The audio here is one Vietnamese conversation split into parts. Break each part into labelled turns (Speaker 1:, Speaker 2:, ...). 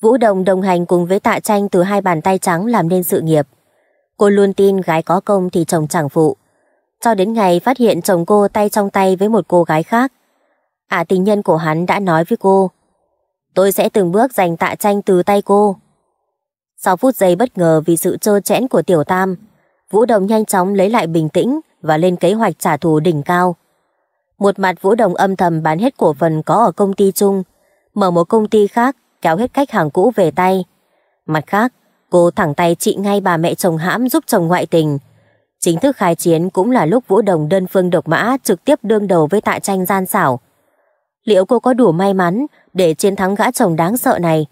Speaker 1: Vũ Đồng đồng hành cùng với tạ tranh từ hai bàn tay trắng làm nên sự nghiệp. Cô luôn tin gái có công thì chồng chẳng phụ. Cho đến ngày phát hiện chồng cô tay trong tay với một cô gái khác. À tình nhân của hắn đã nói với cô. Tôi sẽ từng bước giành tạ tranh từ tay cô. Sau phút giây bất ngờ vì sự trơ trẽn của Tiểu Tam, Vũ Đồng nhanh chóng lấy lại bình tĩnh và lên kế hoạch trả thù đỉnh cao. Một mặt Vũ Đồng âm thầm bán hết cổ phần có ở công ty chung, mở một công ty khác kéo hết khách hàng cũ về tay. Mặt khác, cô thẳng tay trị ngay bà mẹ chồng hãm giúp chồng ngoại tình. Chính thức khai chiến cũng là lúc Vũ Đồng đơn phương độc mã trực tiếp đương đầu với tạ tranh gian xảo. Liệu cô có đủ may mắn để chiến thắng gã chồng đáng sợ này?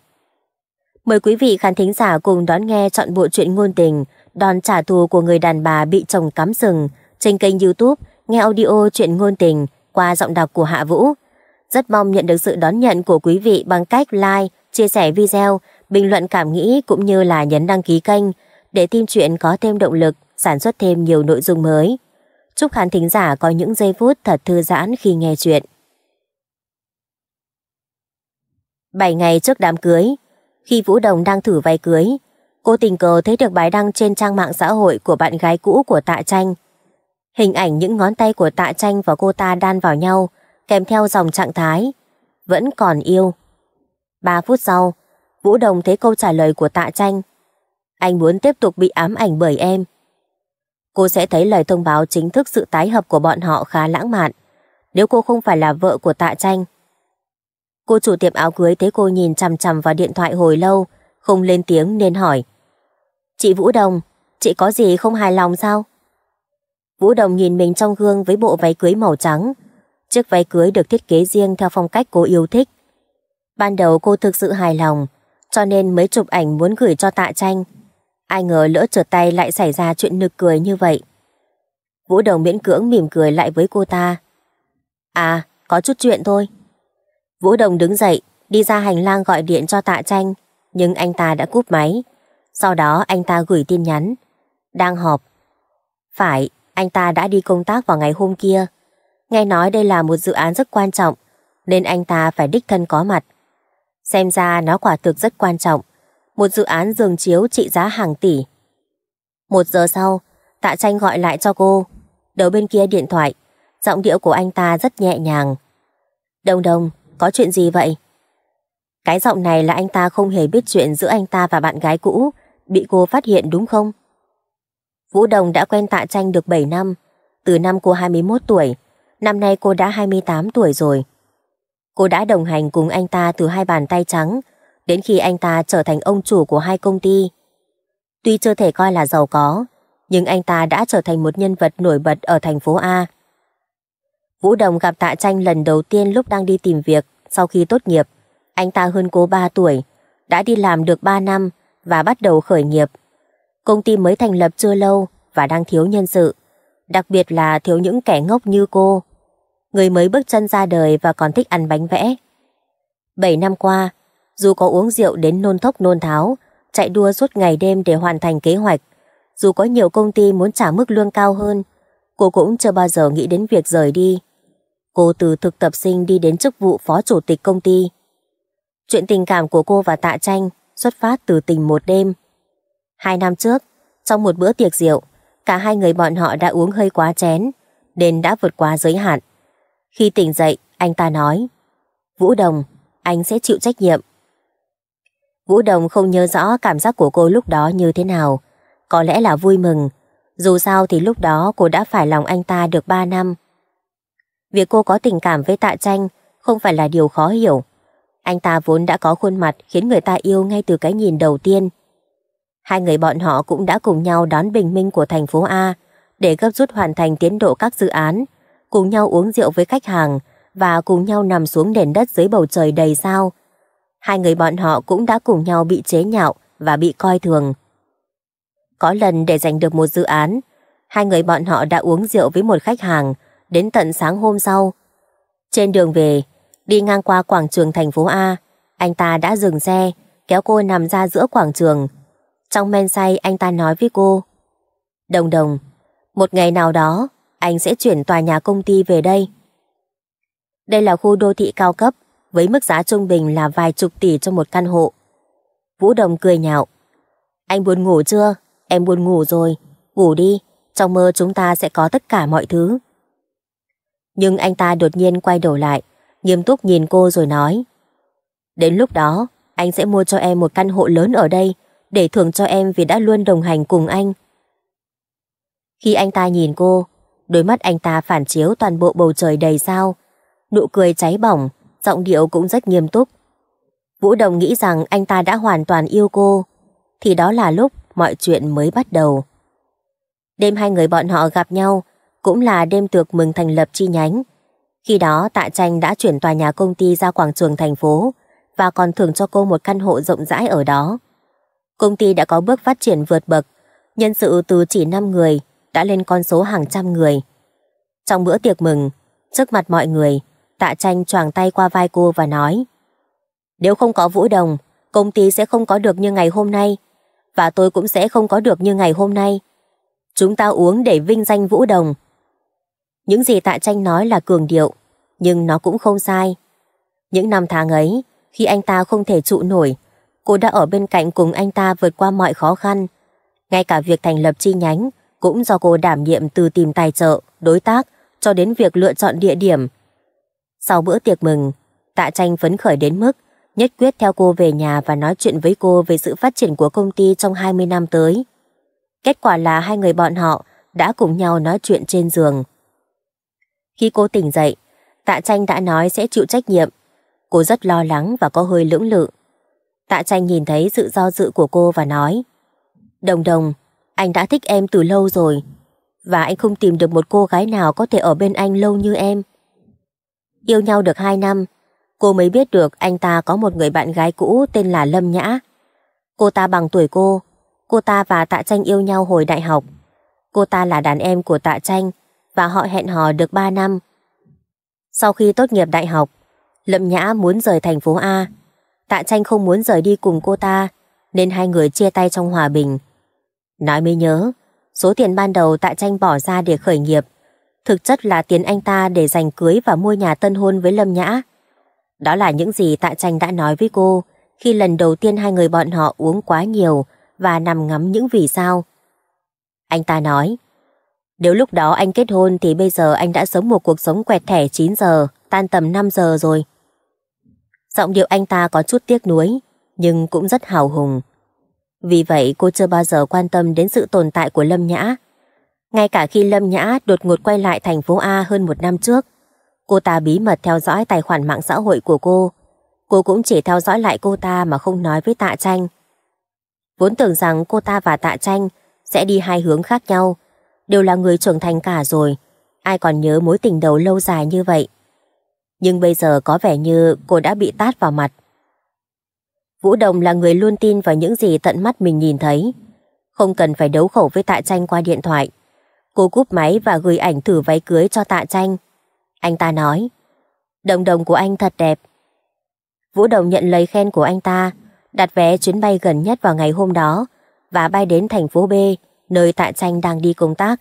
Speaker 1: Mời quý vị khán thính giả cùng đón nghe chọn bộ truyện ngôn tình Đòn trả thù của người đàn bà bị chồng cắm sừng trên kênh youtube Nghe Audio Chuyện Ngôn Tình qua giọng đọc của Hạ Vũ. Rất mong nhận được sự đón nhận của quý vị bằng cách like, chia sẻ video, bình luận cảm nghĩ cũng như là nhấn đăng ký kênh để team chuyện có thêm động lực, sản xuất thêm nhiều nội dung mới. Chúc khán thính giả có những giây phút thật thư giãn khi nghe chuyện. 7 ngày trước đám cưới, khi Vũ Đồng đang thử váy cưới, cô tình cờ thấy được bài đăng trên trang mạng xã hội của bạn gái cũ của Tạ Tranh. Hình ảnh những ngón tay của Tạ Tranh và cô ta đan vào nhau kèm theo dòng trạng thái vẫn còn yêu. 3 phút sau, Vũ Đồng thấy câu trả lời của Tạ Tranh. Anh muốn tiếp tục bị ám ảnh bởi em. Cô sẽ thấy lời thông báo chính thức sự tái hợp của bọn họ khá lãng mạn, nếu cô không phải là vợ của Tạ Tranh. Cô chủ tiệm áo cưới thấy cô nhìn chằm chằm vào điện thoại hồi lâu, không lên tiếng nên hỏi. Chị Vũ Đồng, chị có gì không hài lòng sao? Vũ Đồng nhìn mình trong gương với bộ váy cưới màu trắng, Chiếc váy cưới được thiết kế riêng theo phong cách cô yêu thích. Ban đầu cô thực sự hài lòng, cho nên mới chụp ảnh muốn gửi cho tạ tranh. Ai ngờ lỡ trượt tay lại xảy ra chuyện nực cười như vậy. Vũ Đồng miễn cưỡng mỉm cười lại với cô ta. À, có chút chuyện thôi. Vũ Đồng đứng dậy, đi ra hành lang gọi điện cho tạ tranh, nhưng anh ta đã cúp máy. Sau đó anh ta gửi tin nhắn. Đang họp. Phải, anh ta đã đi công tác vào ngày hôm kia. Nghe nói đây là một dự án rất quan trọng, nên anh ta phải đích thân có mặt. Xem ra nó quả thực rất quan trọng. Một dự án giường chiếu trị giá hàng tỷ. Một giờ sau, Tạ Tranh gọi lại cho cô. Đầu bên kia điện thoại, giọng điệu của anh ta rất nhẹ nhàng. Đông đông, có chuyện gì vậy? Cái giọng này là anh ta không hề biết chuyện giữa anh ta và bạn gái cũ bị cô phát hiện đúng không? Vũ Đồng đã quen Tạ Tranh được 7 năm, từ năm cô 21 tuổi năm nay cô đã 28 tuổi rồi. Cô đã đồng hành cùng anh ta từ hai bàn tay trắng, đến khi anh ta trở thành ông chủ của hai công ty. Tuy chưa thể coi là giàu có, nhưng anh ta đã trở thành một nhân vật nổi bật ở thành phố A. Vũ Đồng gặp Tạ Tranh lần đầu tiên lúc đang đi tìm việc sau khi tốt nghiệp. Anh ta hơn cô 3 tuổi, đã đi làm được 3 năm và bắt đầu khởi nghiệp. Công ty mới thành lập chưa lâu và đang thiếu nhân sự, đặc biệt là thiếu những kẻ ngốc như cô người mới bước chân ra đời và còn thích ăn bánh vẽ. Bảy năm qua, dù có uống rượu đến nôn thốc nôn tháo, chạy đua suốt ngày đêm để hoàn thành kế hoạch, dù có nhiều công ty muốn trả mức lương cao hơn, cô cũng chưa bao giờ nghĩ đến việc rời đi. Cô từ thực tập sinh đi đến chức vụ phó chủ tịch công ty. Chuyện tình cảm của cô và Tạ Tranh xuất phát từ tình một đêm. Hai năm trước, trong một bữa tiệc rượu, cả hai người bọn họ đã uống hơi quá chén, nên đã vượt quá giới hạn. Khi tỉnh dậy, anh ta nói Vũ Đồng, anh sẽ chịu trách nhiệm. Vũ Đồng không nhớ rõ cảm giác của cô lúc đó như thế nào. Có lẽ là vui mừng. Dù sao thì lúc đó cô đã phải lòng anh ta được 3 năm. Việc cô có tình cảm với Tạ Tranh không phải là điều khó hiểu. Anh ta vốn đã có khuôn mặt khiến người ta yêu ngay từ cái nhìn đầu tiên. Hai người bọn họ cũng đã cùng nhau đón bình minh của thành phố A để gấp rút hoàn thành tiến độ các dự án cùng nhau uống rượu với khách hàng và cùng nhau nằm xuống nền đất dưới bầu trời đầy sao. Hai người bọn họ cũng đã cùng nhau bị chế nhạo và bị coi thường. Có lần để giành được một dự án, hai người bọn họ đã uống rượu với một khách hàng đến tận sáng hôm sau. Trên đường về, đi ngang qua quảng trường thành phố A, anh ta đã dừng xe, kéo cô nằm ra giữa quảng trường. Trong men say anh ta nói với cô Đồng đồng, một ngày nào đó anh sẽ chuyển tòa nhà công ty về đây. Đây là khu đô thị cao cấp, với mức giá trung bình là vài chục tỷ cho một căn hộ. Vũ Đồng cười nhạo. Anh buồn ngủ chưa? Em buồn ngủ rồi. Ngủ đi, trong mơ chúng ta sẽ có tất cả mọi thứ. Nhưng anh ta đột nhiên quay đầu lại, nghiêm túc nhìn cô rồi nói. Đến lúc đó, anh sẽ mua cho em một căn hộ lớn ở đây để thưởng cho em vì đã luôn đồng hành cùng anh. Khi anh ta nhìn cô, Đôi mắt anh ta phản chiếu toàn bộ bầu trời đầy sao. Nụ cười cháy bỏng, giọng điệu cũng rất nghiêm túc. Vũ Đồng nghĩ rằng anh ta đã hoàn toàn yêu cô. Thì đó là lúc mọi chuyện mới bắt đầu. Đêm hai người bọn họ gặp nhau cũng là đêm tiệc mừng thành lập chi nhánh. Khi đó Tạ Tranh đã chuyển tòa nhà công ty ra quảng trường thành phố và còn thưởng cho cô một căn hộ rộng rãi ở đó. Công ty đã có bước phát triển vượt bậc, nhân sự từ chỉ 5 người đã lên con số hàng trăm người. Trong bữa tiệc mừng, trước mặt mọi người, tạ tranh choàng tay qua vai cô và nói Nếu không có Vũ Đồng, công ty sẽ không có được như ngày hôm nay và tôi cũng sẽ không có được như ngày hôm nay. Chúng ta uống để vinh danh Vũ Đồng. Những gì tạ tranh nói là cường điệu, nhưng nó cũng không sai. Những năm tháng ấy, khi anh ta không thể trụ nổi, cô đã ở bên cạnh cùng anh ta vượt qua mọi khó khăn. Ngay cả việc thành lập chi nhánh cũng do cô đảm nhiệm từ tìm tài trợ, đối tác cho đến việc lựa chọn địa điểm. Sau bữa tiệc mừng, Tạ Tranh phấn khởi đến mức nhất quyết theo cô về nhà và nói chuyện với cô về sự phát triển của công ty trong 20 năm tới. Kết quả là hai người bọn họ đã cùng nhau nói chuyện trên giường. Khi cô tỉnh dậy, Tạ Tranh đã nói sẽ chịu trách nhiệm. Cô rất lo lắng và có hơi lưỡng lự. Tạ Tranh nhìn thấy sự do dự của cô và nói Đồng đồng, anh đã thích em từ lâu rồi và anh không tìm được một cô gái nào có thể ở bên anh lâu như em. Yêu nhau được 2 năm, cô mới biết được anh ta có một người bạn gái cũ tên là Lâm Nhã. Cô ta bằng tuổi cô, cô ta và Tạ Tranh yêu nhau hồi đại học. Cô ta là đàn em của Tạ Tranh và họ hẹn hò được 3 năm. Sau khi tốt nghiệp đại học, Lâm Nhã muốn rời thành phố A. Tạ Tranh không muốn rời đi cùng cô ta, nên hai người chia tay trong hòa bình. Nói mới nhớ, số tiền ban đầu Tạ Tranh bỏ ra để khởi nghiệp, thực chất là tiền anh ta để dành cưới và mua nhà tân hôn với Lâm Nhã. Đó là những gì Tạ Tranh đã nói với cô khi lần đầu tiên hai người bọn họ uống quá nhiều và nằm ngắm những vì sao. Anh ta nói, nếu lúc đó anh kết hôn thì bây giờ anh đã sống một cuộc sống quẹt thẻ 9 giờ, tan tầm 5 giờ rồi. Giọng điệu anh ta có chút tiếc nuối, nhưng cũng rất hào hùng. Vì vậy cô chưa bao giờ quan tâm đến sự tồn tại của Lâm Nhã. Ngay cả khi Lâm Nhã đột ngột quay lại thành phố A hơn một năm trước, cô ta bí mật theo dõi tài khoản mạng xã hội của cô. Cô cũng chỉ theo dõi lại cô ta mà không nói với Tạ Tranh. Vốn tưởng rằng cô ta và Tạ Tranh sẽ đi hai hướng khác nhau, đều là người trưởng thành cả rồi, ai còn nhớ mối tình đầu lâu dài như vậy. Nhưng bây giờ có vẻ như cô đã bị tát vào mặt. Vũ Đồng là người luôn tin vào những gì tận mắt mình nhìn thấy. Không cần phải đấu khẩu với tạ tranh qua điện thoại. Cô cúp máy và gửi ảnh thử váy cưới cho tạ tranh. Anh ta nói, đồng đồng của anh thật đẹp. Vũ Đồng nhận lời khen của anh ta, đặt vé chuyến bay gần nhất vào ngày hôm đó và bay đến thành phố B, nơi tạ tranh đang đi công tác.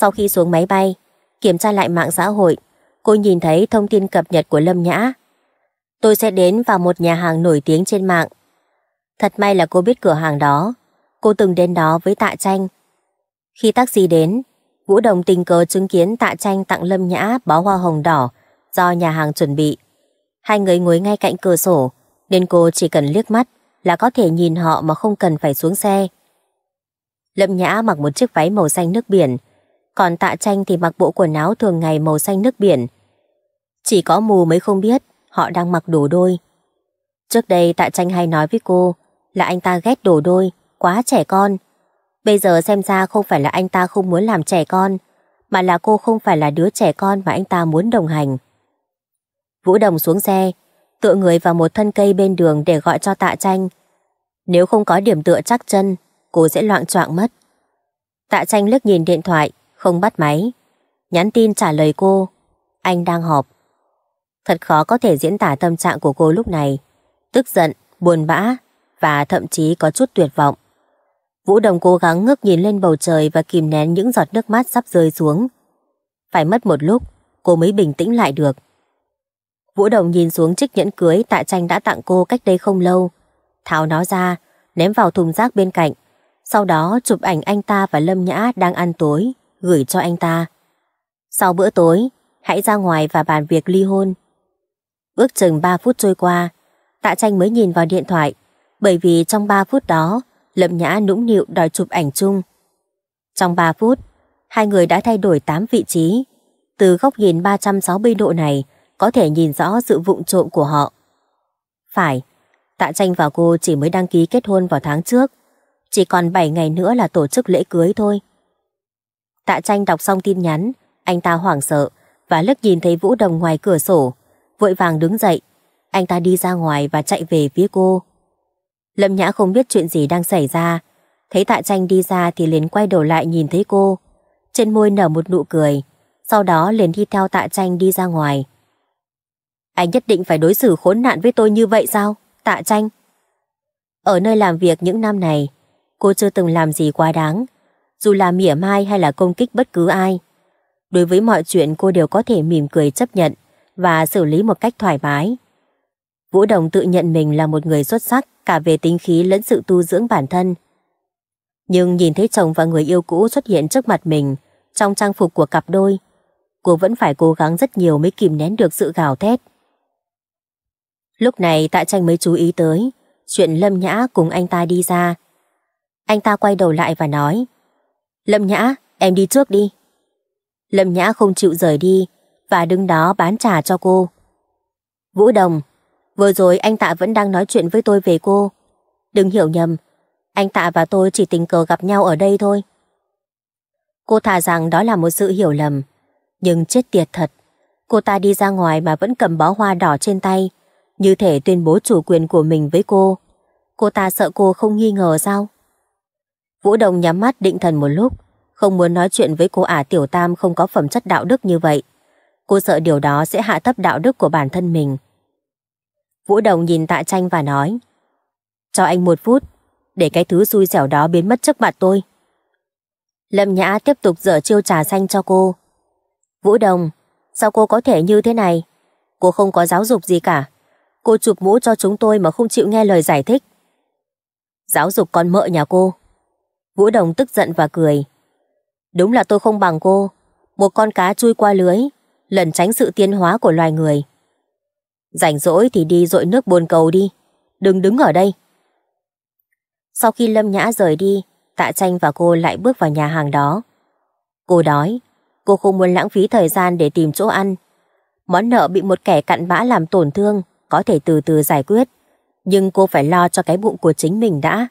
Speaker 1: Sau khi xuống máy bay, kiểm tra lại mạng xã hội, cô nhìn thấy thông tin cập nhật của Lâm Nhã tôi sẽ đến vào một nhà hàng nổi tiếng trên mạng. Thật may là cô biết cửa hàng đó. Cô từng đến đó với Tạ Tranh. Khi taxi đến, Vũ Đồng tình cờ chứng kiến Tạ Tranh tặng Lâm Nhã bó hoa hồng đỏ do nhà hàng chuẩn bị. Hai người ngồi ngay cạnh cửa sổ, nên cô chỉ cần liếc mắt là có thể nhìn họ mà không cần phải xuống xe. Lâm Nhã mặc một chiếc váy màu xanh nước biển, còn Tạ Tranh thì mặc bộ quần áo thường ngày màu xanh nước biển. Chỉ có mù mới không biết họ đang mặc đồ đôi. Trước đây Tạ Tranh hay nói với cô là anh ta ghét đồ đôi, quá trẻ con. Bây giờ xem ra không phải là anh ta không muốn làm trẻ con, mà là cô không phải là đứa trẻ con mà anh ta muốn đồng hành. Vũ Đồng xuống xe, tựa người vào một thân cây bên đường để gọi cho Tạ Tranh. Nếu không có điểm tựa chắc chân, cô sẽ loạn choạng mất. Tạ Tranh lướt nhìn điện thoại, không bắt máy. Nhắn tin trả lời cô. Anh đang họp. Thật khó có thể diễn tả tâm trạng của cô lúc này. Tức giận, buồn bã và thậm chí có chút tuyệt vọng. Vũ Đồng cố gắng ngước nhìn lên bầu trời và kìm nén những giọt nước mắt sắp rơi xuống. Phải mất một lúc, cô mới bình tĩnh lại được. Vũ Đồng nhìn xuống chiếc nhẫn cưới Tạ Tranh đã tặng cô cách đây không lâu. Tháo nó ra, ném vào thùng rác bên cạnh. Sau đó chụp ảnh anh ta và Lâm Nhã đang ăn tối, gửi cho anh ta. Sau bữa tối, hãy ra ngoài và bàn việc ly hôn. Ước chừng 3 phút trôi qua, Tạ Tranh mới nhìn vào điện thoại, bởi vì trong 3 phút đó, Lâm Nhã nũng nịu đòi chụp ảnh chung. Trong 3 phút, hai người đã thay đổi 8 vị trí. Từ góc nhìn 360 độ này, có thể nhìn rõ sự vụng trộm của họ. Phải, Tạ Tranh và cô chỉ mới đăng ký kết hôn vào tháng trước, chỉ còn 7 ngày nữa là tổ chức lễ cưới thôi. Tạ Tranh đọc xong tin nhắn, anh ta hoảng sợ và lướt nhìn thấy Vũ Đồng ngoài cửa sổ, vội vàng đứng dậy. Anh ta đi ra ngoài và chạy về phía cô. Lâm Nhã không biết chuyện gì đang xảy ra. Thấy Tạ Tranh đi ra thì liền quay đầu lại nhìn thấy cô. Trên môi nở một nụ cười. Sau đó liền đi theo Tạ Tranh đi ra ngoài. Anh nhất định phải đối xử khốn nạn với tôi như vậy sao? Tạ Tranh. Ở nơi làm việc những năm này, cô chưa từng làm gì quá đáng. Dù là mỉa mai hay là công kích bất cứ ai. Đối với mọi chuyện cô đều có thể mỉm cười chấp nhận và xử lý một cách thoải mái. Vũ Đồng tự nhận mình là một người xuất sắc cả về tính khí lẫn sự tu dưỡng bản thân. Nhưng nhìn thấy chồng và người yêu cũ xuất hiện trước mặt mình trong trang phục của cặp đôi, cô vẫn phải cố gắng rất nhiều mới kìm nén được sự gào thét. Lúc này Tạ Tranh mới chú ý tới chuyện Lâm Nhã cùng anh ta đi ra. Anh ta quay đầu lại và nói Lâm Nhã, em đi trước đi. Lâm Nhã không chịu rời đi và đứng đó bán trà cho cô. Vũ Đồng, vừa rồi anh Tạ vẫn đang nói chuyện với tôi về cô. Đừng hiểu nhầm, anh Tạ và tôi chỉ tình cờ gặp nhau ở đây thôi. Cô thà rằng đó là một sự hiểu lầm, nhưng chết tiệt thật. Cô ta đi ra ngoài mà vẫn cầm bó hoa đỏ trên tay, như thể tuyên bố chủ quyền của mình với cô. Cô ta sợ cô không nghi ngờ sao? Vũ Đồng nhắm mắt định thần một lúc, không muốn nói chuyện với cô ả tiểu tam không có phẩm chất đạo đức như vậy. Cô sợ điều đó sẽ hạ thấp đạo đức của bản thân mình. Vũ Đồng nhìn Tạ Tranh và nói Cho anh một phút để cái thứ xui xẻo đó biến mất trước mặt tôi. Lâm Nhã tiếp tục dở chiêu trà xanh cho cô. Vũ Đồng, sao cô có thể như thế này? Cô không có giáo dục gì cả. Cô chụp mũ cho chúng tôi mà không chịu nghe lời giải thích. Giáo dục con mợ nhà cô. Vũ Đồng tức giận và cười. Đúng là tôi không bằng cô. Một con cá chui qua lưới lần tránh sự tiến hóa của loài người. Rảnh rỗi thì đi dội nước bồn cầu đi, đừng đứng ở đây. Sau khi Lâm Nhã rời đi, Tạ Tranh và cô lại bước vào nhà hàng đó. Cô đói, cô không muốn lãng phí thời gian để tìm chỗ ăn. Món nợ bị một kẻ cặn bã làm tổn thương có thể từ từ giải quyết, nhưng cô phải lo cho cái bụng của chính mình đã.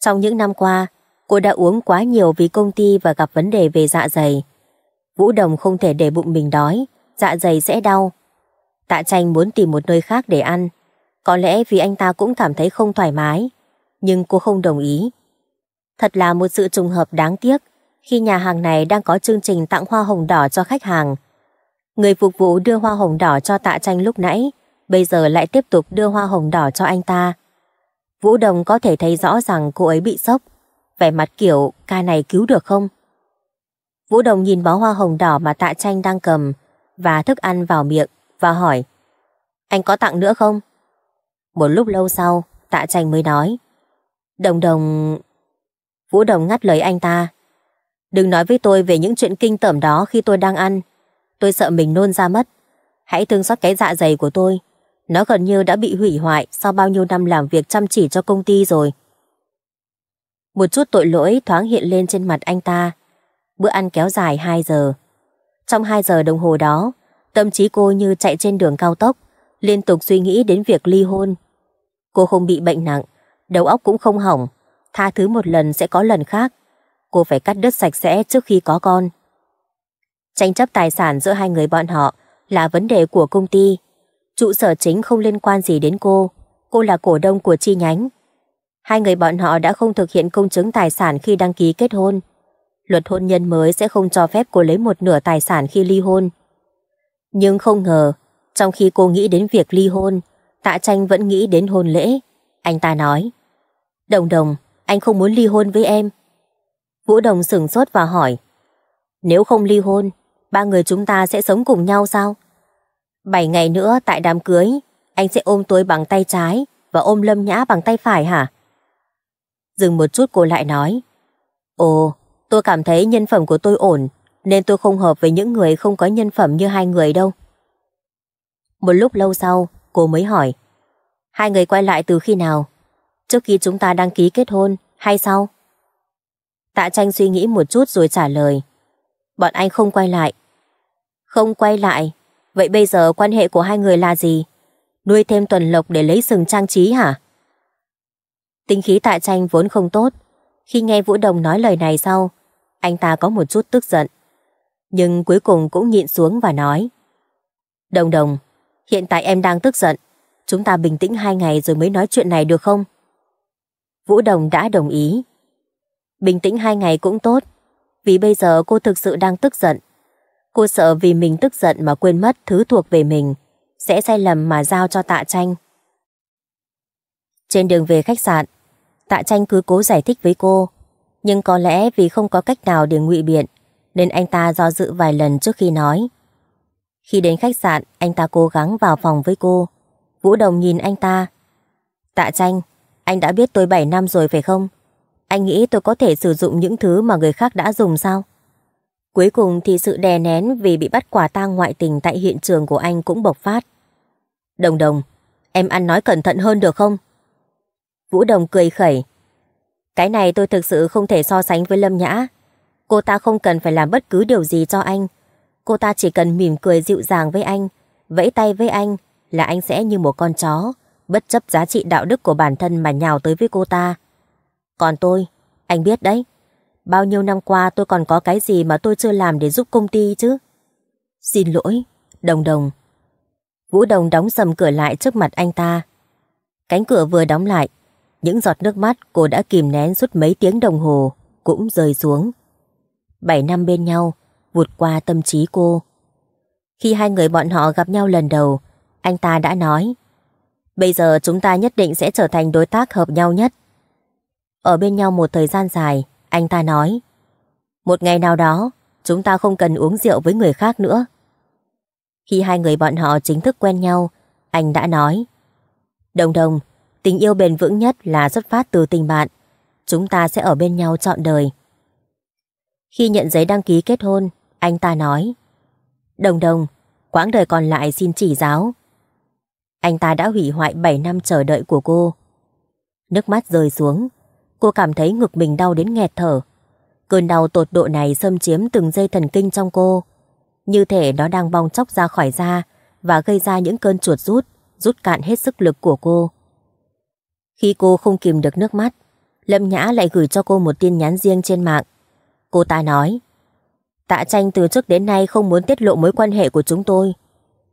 Speaker 1: Trong những năm qua, cô đã uống quá nhiều vì công ty và gặp vấn đề về dạ dày, Vũ Đồng không thể để bụng mình đói, dạ dày sẽ đau. Tạ tranh muốn tìm một nơi khác để ăn. Có lẽ vì anh ta cũng cảm thấy không thoải mái, nhưng cô không đồng ý. Thật là một sự trùng hợp đáng tiếc khi nhà hàng này đang có chương trình tặng hoa hồng đỏ cho khách hàng. Người phục vụ đưa hoa hồng đỏ cho tạ tranh lúc nãy, bây giờ lại tiếp tục đưa hoa hồng đỏ cho anh ta. Vũ Đồng có thể thấy rõ rằng cô ấy bị sốc, vẻ mặt kiểu ca này cứu được không? Vũ Đồng nhìn bó hoa hồng đỏ mà Tạ Tranh đang cầm và thức ăn vào miệng và hỏi Anh có tặng nữa không? Một lúc lâu sau, Tạ Tranh mới nói Đồng đồng... Vũ Đồng ngắt lời anh ta Đừng nói với tôi về những chuyện kinh tởm đó khi tôi đang ăn Tôi sợ mình nôn ra mất Hãy thương xót cái dạ dày của tôi Nó gần như đã bị hủy hoại sau bao nhiêu năm làm việc chăm chỉ cho công ty rồi. Một chút tội lỗi thoáng hiện lên trên mặt anh ta bữa ăn kéo dài 2 giờ. Trong 2 giờ đồng hồ đó, tâm trí cô như chạy trên đường cao tốc, liên tục suy nghĩ đến việc ly hôn. Cô không bị bệnh nặng, đầu óc cũng không hỏng, tha thứ một lần sẽ có lần khác. Cô phải cắt đứt sạch sẽ trước khi có con. Tranh chấp tài sản giữa hai người bọn họ là vấn đề của công ty. Trụ sở chính không liên quan gì đến cô. Cô là cổ đông của chi nhánh. Hai người bọn họ đã không thực hiện công chứng tài sản khi đăng ký kết hôn luật hôn nhân mới sẽ không cho phép cô lấy một nửa tài sản khi ly hôn. Nhưng không ngờ, trong khi cô nghĩ đến việc ly hôn, Tạ Tranh vẫn nghĩ đến hôn lễ. Anh ta nói, Đồng đồng, anh không muốn ly hôn với em. Vũ Đồng sửng sốt và hỏi, nếu không ly hôn, ba người chúng ta sẽ sống cùng nhau sao? Bảy ngày nữa tại đám cưới, anh sẽ ôm tôi bằng tay trái và ôm lâm nhã bằng tay phải hả? Dừng một chút cô lại nói, Ồ, Tôi cảm thấy nhân phẩm của tôi ổn, nên tôi không hợp với những người không có nhân phẩm như hai người đâu. Một lúc lâu sau, cô mới hỏi. Hai người quay lại từ khi nào? Trước khi chúng ta đăng ký kết hôn, hay sau? Tạ tranh suy nghĩ một chút rồi trả lời. Bọn anh không quay lại. Không quay lại? Vậy bây giờ quan hệ của hai người là gì? Nuôi thêm tuần lộc để lấy sừng trang trí hả? Tính khí tạ tranh vốn không tốt. Khi nghe Vũ Đồng nói lời này sau, anh ta có một chút tức giận, nhưng cuối cùng cũng nhịn xuống và nói. Đồng đồng, hiện tại em đang tức giận. Chúng ta bình tĩnh hai ngày rồi mới nói chuyện này được không? Vũ Đồng đã đồng ý. Bình tĩnh hai ngày cũng tốt, vì bây giờ cô thực sự đang tức giận. Cô sợ vì mình tức giận mà quên mất thứ thuộc về mình, sẽ sai lầm mà giao cho tạ tranh. Trên đường về khách sạn, tạ tranh cứ cố giải thích với cô nhưng có lẽ vì không có cách nào để ngụy biện, nên anh ta do dự vài lần trước khi nói. Khi đến khách sạn, anh ta cố gắng vào phòng với cô. Vũ Đồng nhìn anh ta. Tạ tranh, anh đã biết tôi bảy năm rồi phải không? Anh nghĩ tôi có thể sử dụng những thứ mà người khác đã dùng sao? Cuối cùng thì sự đè nén vì bị bắt quả tang ngoại tình tại hiện trường của anh cũng bộc phát. Đồng đồng, em ăn nói cẩn thận hơn được không? Vũ Đồng cười khẩy, cái này tôi thực sự không thể so sánh với Lâm Nhã. Cô ta không cần phải làm bất cứ điều gì cho anh. Cô ta chỉ cần mỉm cười dịu dàng với anh, vẫy tay với anh là anh sẽ như một con chó, bất chấp giá trị đạo đức của bản thân mà nhào tới với cô ta. Còn tôi, anh biết đấy, bao nhiêu năm qua tôi còn có cái gì mà tôi chưa làm để giúp công ty chứ? Xin lỗi, Đồng Đồng. Vũ Đồng đóng sầm cửa lại trước mặt anh ta. Cánh cửa vừa đóng lại, những giọt nước mắt cô đã kìm nén suốt mấy tiếng đồng hồ cũng rơi xuống. Bảy năm bên nhau, vụt qua tâm trí cô. Khi hai người bọn họ gặp nhau lần đầu, anh ta đã nói Bây giờ chúng ta nhất định sẽ trở thành đối tác hợp nhau nhất. Ở bên nhau một thời gian dài, anh ta nói Một ngày nào đó, chúng ta không cần uống rượu với người khác nữa. Khi hai người bọn họ chính thức quen nhau, anh đã nói Đồng đồng, Tình yêu bền vững nhất là xuất phát từ tình bạn. Chúng ta sẽ ở bên nhau trọn đời. Khi nhận giấy đăng ký kết hôn, anh ta nói Đồng đồng, quãng đời còn lại xin chỉ giáo. Anh ta đã hủy hoại 7 năm chờ đợi của cô. Nước mắt rơi xuống, cô cảm thấy ngực mình đau đến nghẹt thở. Cơn đau tột độ này xâm chiếm từng dây thần kinh trong cô. Như thể nó đang bong chóc ra khỏi da và gây ra những cơn chuột rút, rút cạn hết sức lực của cô. Khi cô không kìm được nước mắt, Lâm Nhã lại gửi cho cô một tin nhắn riêng trên mạng. Cô ta nói, Tạ tranh từ trước đến nay không muốn tiết lộ mối quan hệ của chúng tôi.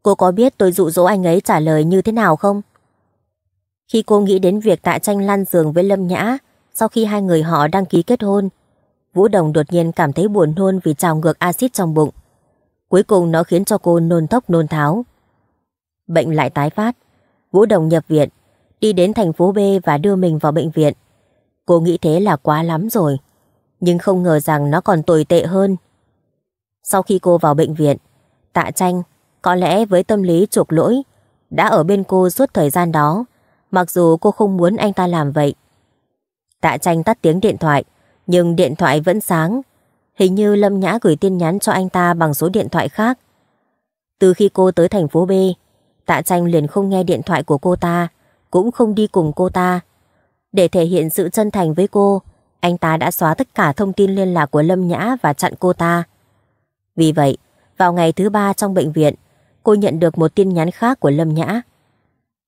Speaker 1: Cô có biết tôi dụ dỗ anh ấy trả lời như thế nào không? Khi cô nghĩ đến việc tạ tranh lăn giường với Lâm Nhã sau khi hai người họ đăng ký kết hôn, Vũ Đồng đột nhiên cảm thấy buồn nôn vì trào ngược axit trong bụng. Cuối cùng nó khiến cho cô nôn thốc nôn tháo. Bệnh lại tái phát. Vũ Đồng nhập viện đi đến thành phố B và đưa mình vào bệnh viện. Cô nghĩ thế là quá lắm rồi, nhưng không ngờ rằng nó còn tồi tệ hơn. Sau khi cô vào bệnh viện, tạ tranh, có lẽ với tâm lý chuộc lỗi, đã ở bên cô suốt thời gian đó, mặc dù cô không muốn anh ta làm vậy. Tạ tranh tắt tiếng điện thoại, nhưng điện thoại vẫn sáng. Hình như Lâm Nhã gửi tin nhắn cho anh ta bằng số điện thoại khác. Từ khi cô tới thành phố B, Tạ Tranh liền không nghe điện thoại của cô ta cũng không đi cùng cô ta. Để thể hiện sự chân thành với cô, anh ta đã xóa tất cả thông tin liên lạc của Lâm Nhã và chặn cô ta. Vì vậy, vào ngày thứ ba trong bệnh viện, cô nhận được một tin nhắn khác của Lâm Nhã.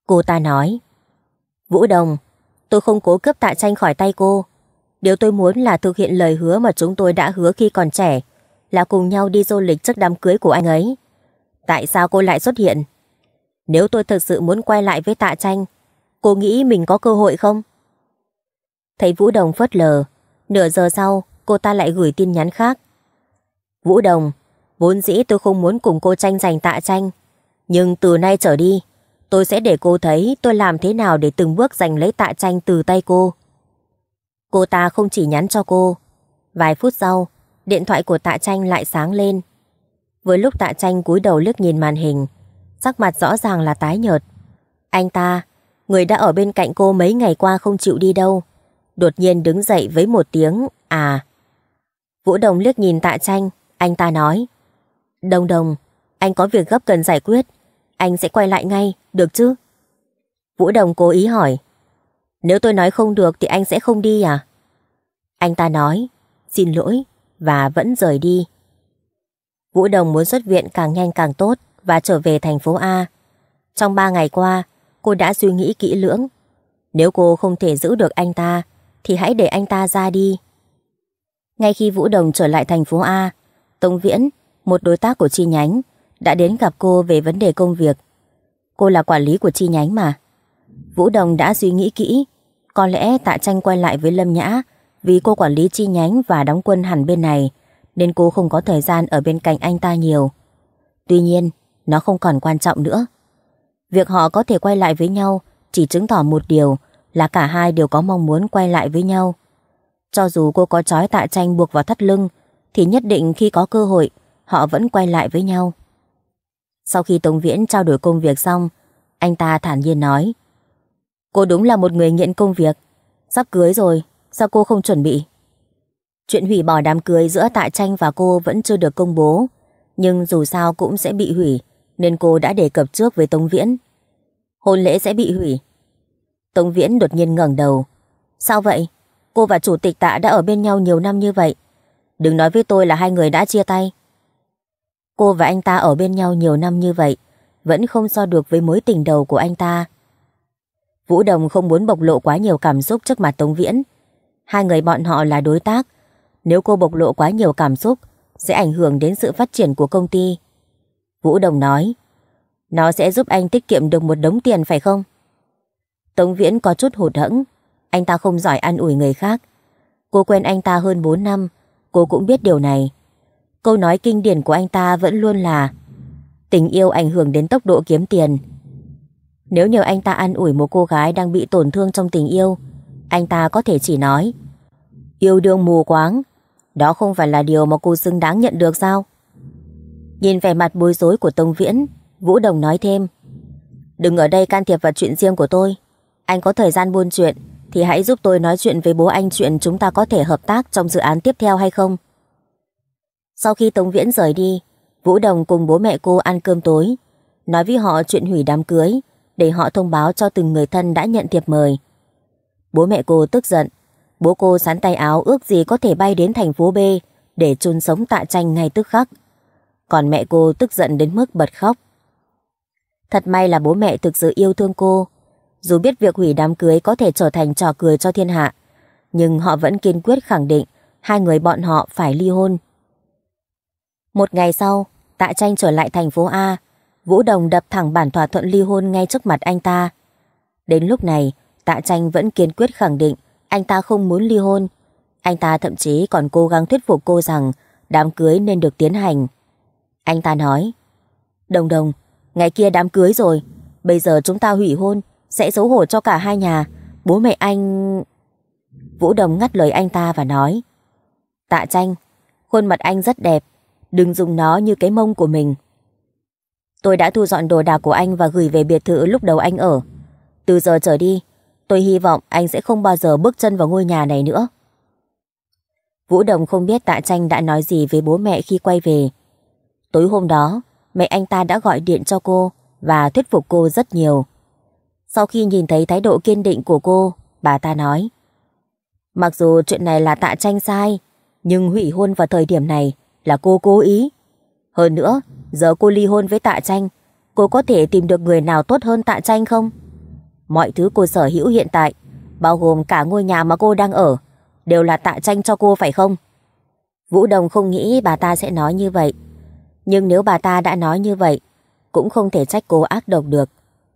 Speaker 1: Cô ta nói, Vũ Đồng, tôi không cố cướp tạ tranh khỏi tay cô. Điều tôi muốn là thực hiện lời hứa mà chúng tôi đã hứa khi còn trẻ, là cùng nhau đi du lịch trước đám cưới của anh ấy. Tại sao cô lại xuất hiện? Nếu tôi thực sự muốn quay lại với tạ tranh, cô nghĩ mình có cơ hội không? Thấy Vũ Đồng phớt lờ, nửa giờ sau cô ta lại gửi tin nhắn khác. Vũ Đồng, vốn dĩ tôi không muốn cùng cô tranh giành tạ tranh, nhưng từ nay trở đi, tôi sẽ để cô thấy tôi làm thế nào để từng bước giành lấy tạ tranh từ tay cô. Cô ta không chỉ nhắn cho cô. Vài phút sau, điện thoại của tạ tranh lại sáng lên. Với lúc tạ tranh cúi đầu liếc nhìn màn hình, sắc mặt rõ ràng là tái nhợt. Anh ta người đã ở bên cạnh cô mấy ngày qua không chịu đi đâu. Đột nhiên đứng dậy với một tiếng, à. Vũ Đồng liếc nhìn tạ tranh, anh ta nói. Đồng đồng, anh có việc gấp cần giải quyết, anh sẽ quay lại ngay, được chứ? Vũ Đồng cố ý hỏi. Nếu tôi nói không được thì anh sẽ không đi à? Anh ta nói, xin lỗi, và vẫn rời đi. Vũ Đồng muốn xuất viện càng nhanh càng tốt và trở về thành phố A. Trong ba ngày qua, cô đã suy nghĩ kỹ lưỡng. Nếu cô không thể giữ được anh ta, thì hãy để anh ta ra đi. Ngay khi Vũ Đồng trở lại thành phố A, Tống Viễn, một đối tác của chi nhánh, đã đến gặp cô về vấn đề công việc. Cô là quản lý của chi nhánh mà. Vũ Đồng đã suy nghĩ kỹ, có lẽ Tạ Tranh quay lại với Lâm Nhã vì cô quản lý chi nhánh và đóng quân hẳn bên này, nên cô không có thời gian ở bên cạnh anh ta nhiều. Tuy nhiên, nó không còn quan trọng nữa. Việc họ có thể quay lại với nhau chỉ chứng tỏ một điều là cả hai đều có mong muốn quay lại với nhau. Cho dù cô có trói tạ tranh buộc vào thắt lưng, thì nhất định khi có cơ hội, họ vẫn quay lại với nhau. Sau khi Tống Viễn trao đổi công việc xong, anh ta thản nhiên nói. Cô đúng là một người nghiện công việc. Sắp cưới rồi, sao cô không chuẩn bị? Chuyện hủy bỏ đám cưới giữa Tạ Tranh và cô vẫn chưa được công bố, nhưng dù sao cũng sẽ bị hủy nên cô đã đề cập trước với Tống Viễn. Hôn lễ sẽ bị hủy. Tống Viễn đột nhiên ngẩng đầu. Sao vậy? Cô và chủ tịch tạ đã ở bên nhau nhiều năm như vậy. Đừng nói với tôi là hai người đã chia tay. Cô và anh ta ở bên nhau nhiều năm như vậy, vẫn không so được với mối tình đầu của anh ta. Vũ Đồng không muốn bộc lộ quá nhiều cảm xúc trước mặt Tống Viễn. Hai người bọn họ là đối tác. Nếu cô bộc lộ quá nhiều cảm xúc, sẽ ảnh hưởng đến sự phát triển của công ty. Vũ Đồng nói. Nó sẽ giúp anh tiết kiệm được một đống tiền phải không? Tống Viễn có chút hụt hẫng. Anh ta không giỏi an ủi người khác. Cô quen anh ta hơn 4 năm. Cô cũng biết điều này. Câu nói kinh điển của anh ta vẫn luôn là Tình yêu ảnh hưởng đến tốc độ kiếm tiền. Nếu nhờ anh ta an ủi một cô gái đang bị tổn thương trong tình yêu, anh ta có thể chỉ nói Yêu đương mù quáng, đó không phải là điều mà cô xứng đáng nhận được sao? Nhìn vẻ mặt bối rối của Tông Viễn, Vũ Đồng nói thêm. Đừng ở đây can thiệp vào chuyện riêng của tôi. Anh có thời gian buôn chuyện, thì hãy giúp tôi nói chuyện với bố anh chuyện chúng ta có thể hợp tác trong dự án tiếp theo hay không. Sau khi Tống Viễn rời đi, Vũ Đồng cùng bố mẹ cô ăn cơm tối, nói với họ chuyện hủy đám cưới, để họ thông báo cho từng người thân đã nhận thiệp mời. Bố mẹ cô tức giận, bố cô sán tay áo ước gì có thể bay đến thành phố B để chôn sống tạ tranh ngay tức khắc còn mẹ cô tức giận đến mức bật khóc. Thật may là bố mẹ thực sự yêu thương cô. Dù biết việc hủy đám cưới có thể trở thành trò cười cho thiên hạ, nhưng họ vẫn kiên quyết khẳng định hai người bọn họ phải ly hôn. Một ngày sau, Tạ Tranh trở lại thành phố A, Vũ Đồng đập thẳng bản thỏa thuận ly hôn ngay trước mặt anh ta. Đến lúc này, Tạ Tranh vẫn kiên quyết khẳng định anh ta không muốn ly hôn. Anh ta thậm chí còn cố gắng thuyết phục cô rằng đám cưới nên được tiến hành. Anh ta nói Đồng đồng, ngày kia đám cưới rồi Bây giờ chúng ta hủy hôn Sẽ xấu hổ cho cả hai nhà Bố mẹ anh... Vũ Đồng ngắt lời anh ta và nói Tạ tranh, khuôn mặt anh rất đẹp Đừng dùng nó như cái mông của mình Tôi đã thu dọn đồ đạc của anh và gửi về biệt thự lúc đầu anh ở Từ giờ trở đi Tôi hy vọng anh sẽ không bao giờ bước chân vào ngôi nhà này nữa Vũ Đồng không biết Tạ Tranh đã nói gì với bố mẹ khi quay về Tối hôm đó, mẹ anh ta đã gọi điện cho cô và thuyết phục cô rất nhiều. Sau khi nhìn thấy thái độ kiên định của cô, bà ta nói Mặc dù chuyện này là tạ tranh sai, nhưng hủy hôn vào thời điểm này là cô cố ý. Hơn nữa, giờ cô ly hôn với tạ tranh, cô có thể tìm được người nào tốt hơn tạ tranh không? Mọi thứ cô sở hữu hiện tại, bao gồm cả ngôi nhà mà cô đang ở, đều là tạ tranh cho cô phải không? Vũ Đồng không nghĩ bà ta sẽ nói như vậy. Nhưng nếu bà ta đã nói như vậy, cũng không thể trách cô ác độc được.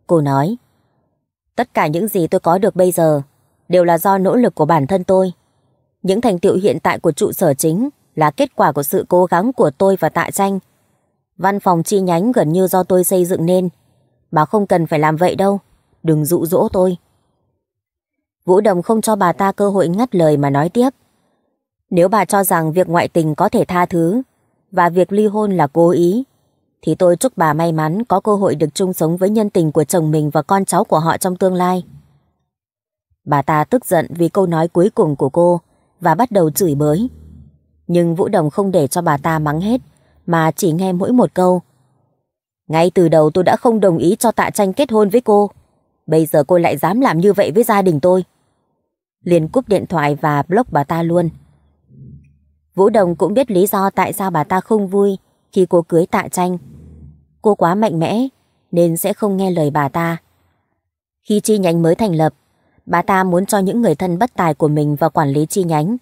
Speaker 1: Cô nói, tất cả những gì tôi có được bây giờ đều là do nỗ lực của bản thân tôi. Những thành tựu hiện tại của trụ sở chính là kết quả của sự cố gắng của tôi và Tạ Tranh. Văn phòng chi nhánh gần như do tôi xây dựng nên. Bà không cần phải làm vậy đâu, đừng dụ dỗ tôi. Vũ Đồng không cho bà ta cơ hội ngắt lời mà nói tiếp. Nếu bà cho rằng việc ngoại tình có thể tha thứ, và việc ly hôn là cố ý, thì tôi chúc bà may mắn có cơ hội được chung sống với nhân tình của chồng mình và con cháu của họ trong tương lai. Bà ta tức giận vì câu nói cuối cùng của cô và bắt đầu chửi bới. Nhưng Vũ Đồng không để cho bà ta mắng hết mà chỉ nghe mỗi một câu. Ngay từ đầu tôi đã không đồng ý cho Tạ Tranh kết hôn với cô. Bây giờ cô lại dám làm như vậy với gia đình tôi. Liền cúp điện thoại và block bà ta luôn. Vũ Đồng cũng biết lý do tại sao bà ta không vui khi cô cưới tạ tranh. Cô quá mạnh mẽ nên sẽ không nghe lời bà ta. Khi chi nhánh mới thành lập, bà ta muốn cho những người thân bất tài của mình vào quản lý chi nhánh.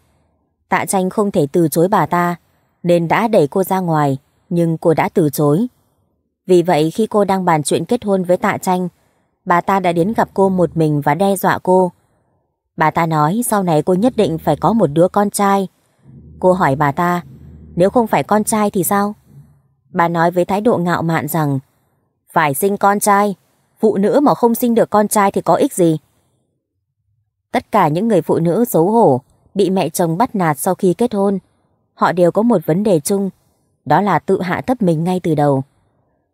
Speaker 1: Tạ tranh không thể từ chối bà ta nên đã đẩy cô ra ngoài nhưng cô đã từ chối. Vì vậy khi cô đang bàn chuyện kết hôn với tạ tranh, bà ta đã đến gặp cô một mình và đe dọa cô. Bà ta nói sau này cô nhất định phải có một đứa con trai Cô hỏi bà ta, nếu không phải con trai thì sao? Bà nói với thái độ ngạo mạn rằng, phải sinh con trai, phụ nữ mà không sinh được con trai thì có ích gì? Tất cả những người phụ nữ xấu hổ, bị mẹ chồng bắt nạt sau khi kết hôn, họ đều có một vấn đề chung, đó là tự hạ thấp mình ngay từ đầu.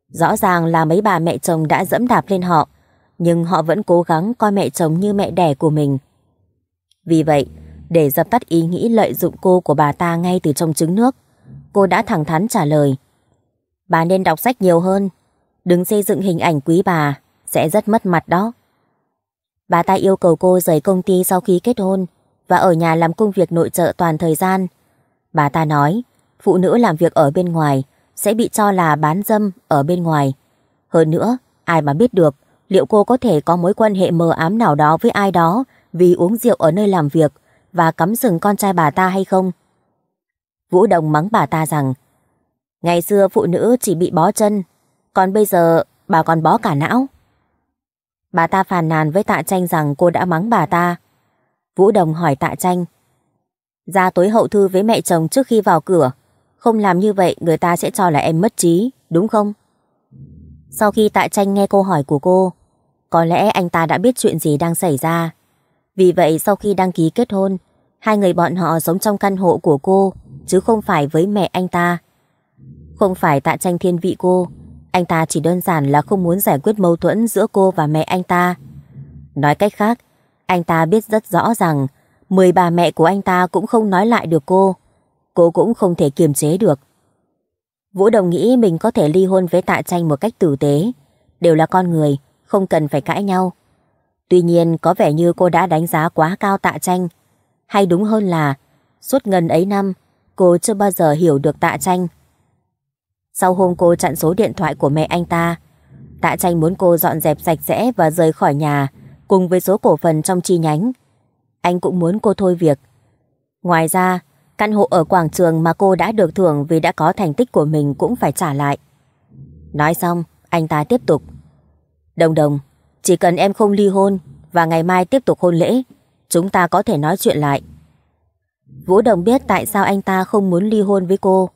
Speaker 1: Rõ ràng là mấy bà mẹ chồng đã dẫm đạp lên họ, nhưng họ vẫn cố gắng coi mẹ chồng như mẹ đẻ của mình. Vì vậy, để dập tắt ý nghĩ lợi dụng cô của bà ta ngay từ trong trứng nước. Cô đã thẳng thắn trả lời. Bà nên đọc sách nhiều hơn, đứng xây dựng hình ảnh quý bà, sẽ rất mất mặt đó. Bà ta yêu cầu cô rời công ty sau khi kết hôn và ở nhà làm công việc nội trợ toàn thời gian. Bà ta nói, phụ nữ làm việc ở bên ngoài sẽ bị cho là bán dâm ở bên ngoài. Hơn nữa, ai mà biết được liệu cô có thể có mối quan hệ mờ ám nào đó với ai đó vì uống rượu ở nơi làm việc và cắm sừng con trai bà ta hay không? Vũ Đồng mắng bà ta rằng Ngày xưa phụ nữ chỉ bị bó chân, còn bây giờ bà còn bó cả não. Bà ta phàn nàn với Tạ Tranh rằng cô đã mắng bà ta. Vũ Đồng hỏi Tạ Tranh Ra tối hậu thư với mẹ chồng trước khi vào cửa Không làm như vậy người ta sẽ cho là em mất trí, đúng không? Sau khi Tạ Tranh nghe câu hỏi của cô Có lẽ anh ta đã biết chuyện gì đang xảy ra vì vậy sau khi đăng ký kết hôn, hai người bọn họ sống trong căn hộ của cô, chứ không phải với mẹ anh ta. Không phải tạ tranh thiên vị cô, anh ta chỉ đơn giản là không muốn giải quyết mâu thuẫn giữa cô và mẹ anh ta. Nói cách khác, anh ta biết rất rõ rằng mười bà mẹ của anh ta cũng không nói lại được cô. Cô cũng không thể kiềm chế được. Vũ Đồng nghĩ mình có thể ly hôn với Tạ Tranh một cách tử tế. Đều là con người, không cần phải cãi nhau. Tuy nhiên có vẻ như cô đã đánh giá quá cao tạ tranh. Hay đúng hơn là, suốt ngần ấy năm, cô chưa bao giờ hiểu được tạ tranh. Sau hôm cô chặn số điện thoại của mẹ anh ta, tạ tranh muốn cô dọn dẹp sạch sẽ và rời khỏi nhà cùng với số cổ phần trong chi nhánh. Anh cũng muốn cô thôi việc. Ngoài ra, căn hộ ở quảng trường mà cô đã được thưởng vì đã có thành tích của mình cũng phải trả lại. Nói xong, anh ta tiếp tục. Đồng đồng, chỉ cần em không ly hôn và ngày mai tiếp tục hôn lễ, chúng ta có thể nói chuyện lại. Vũ Đồng biết tại sao anh ta không muốn ly hôn với cô.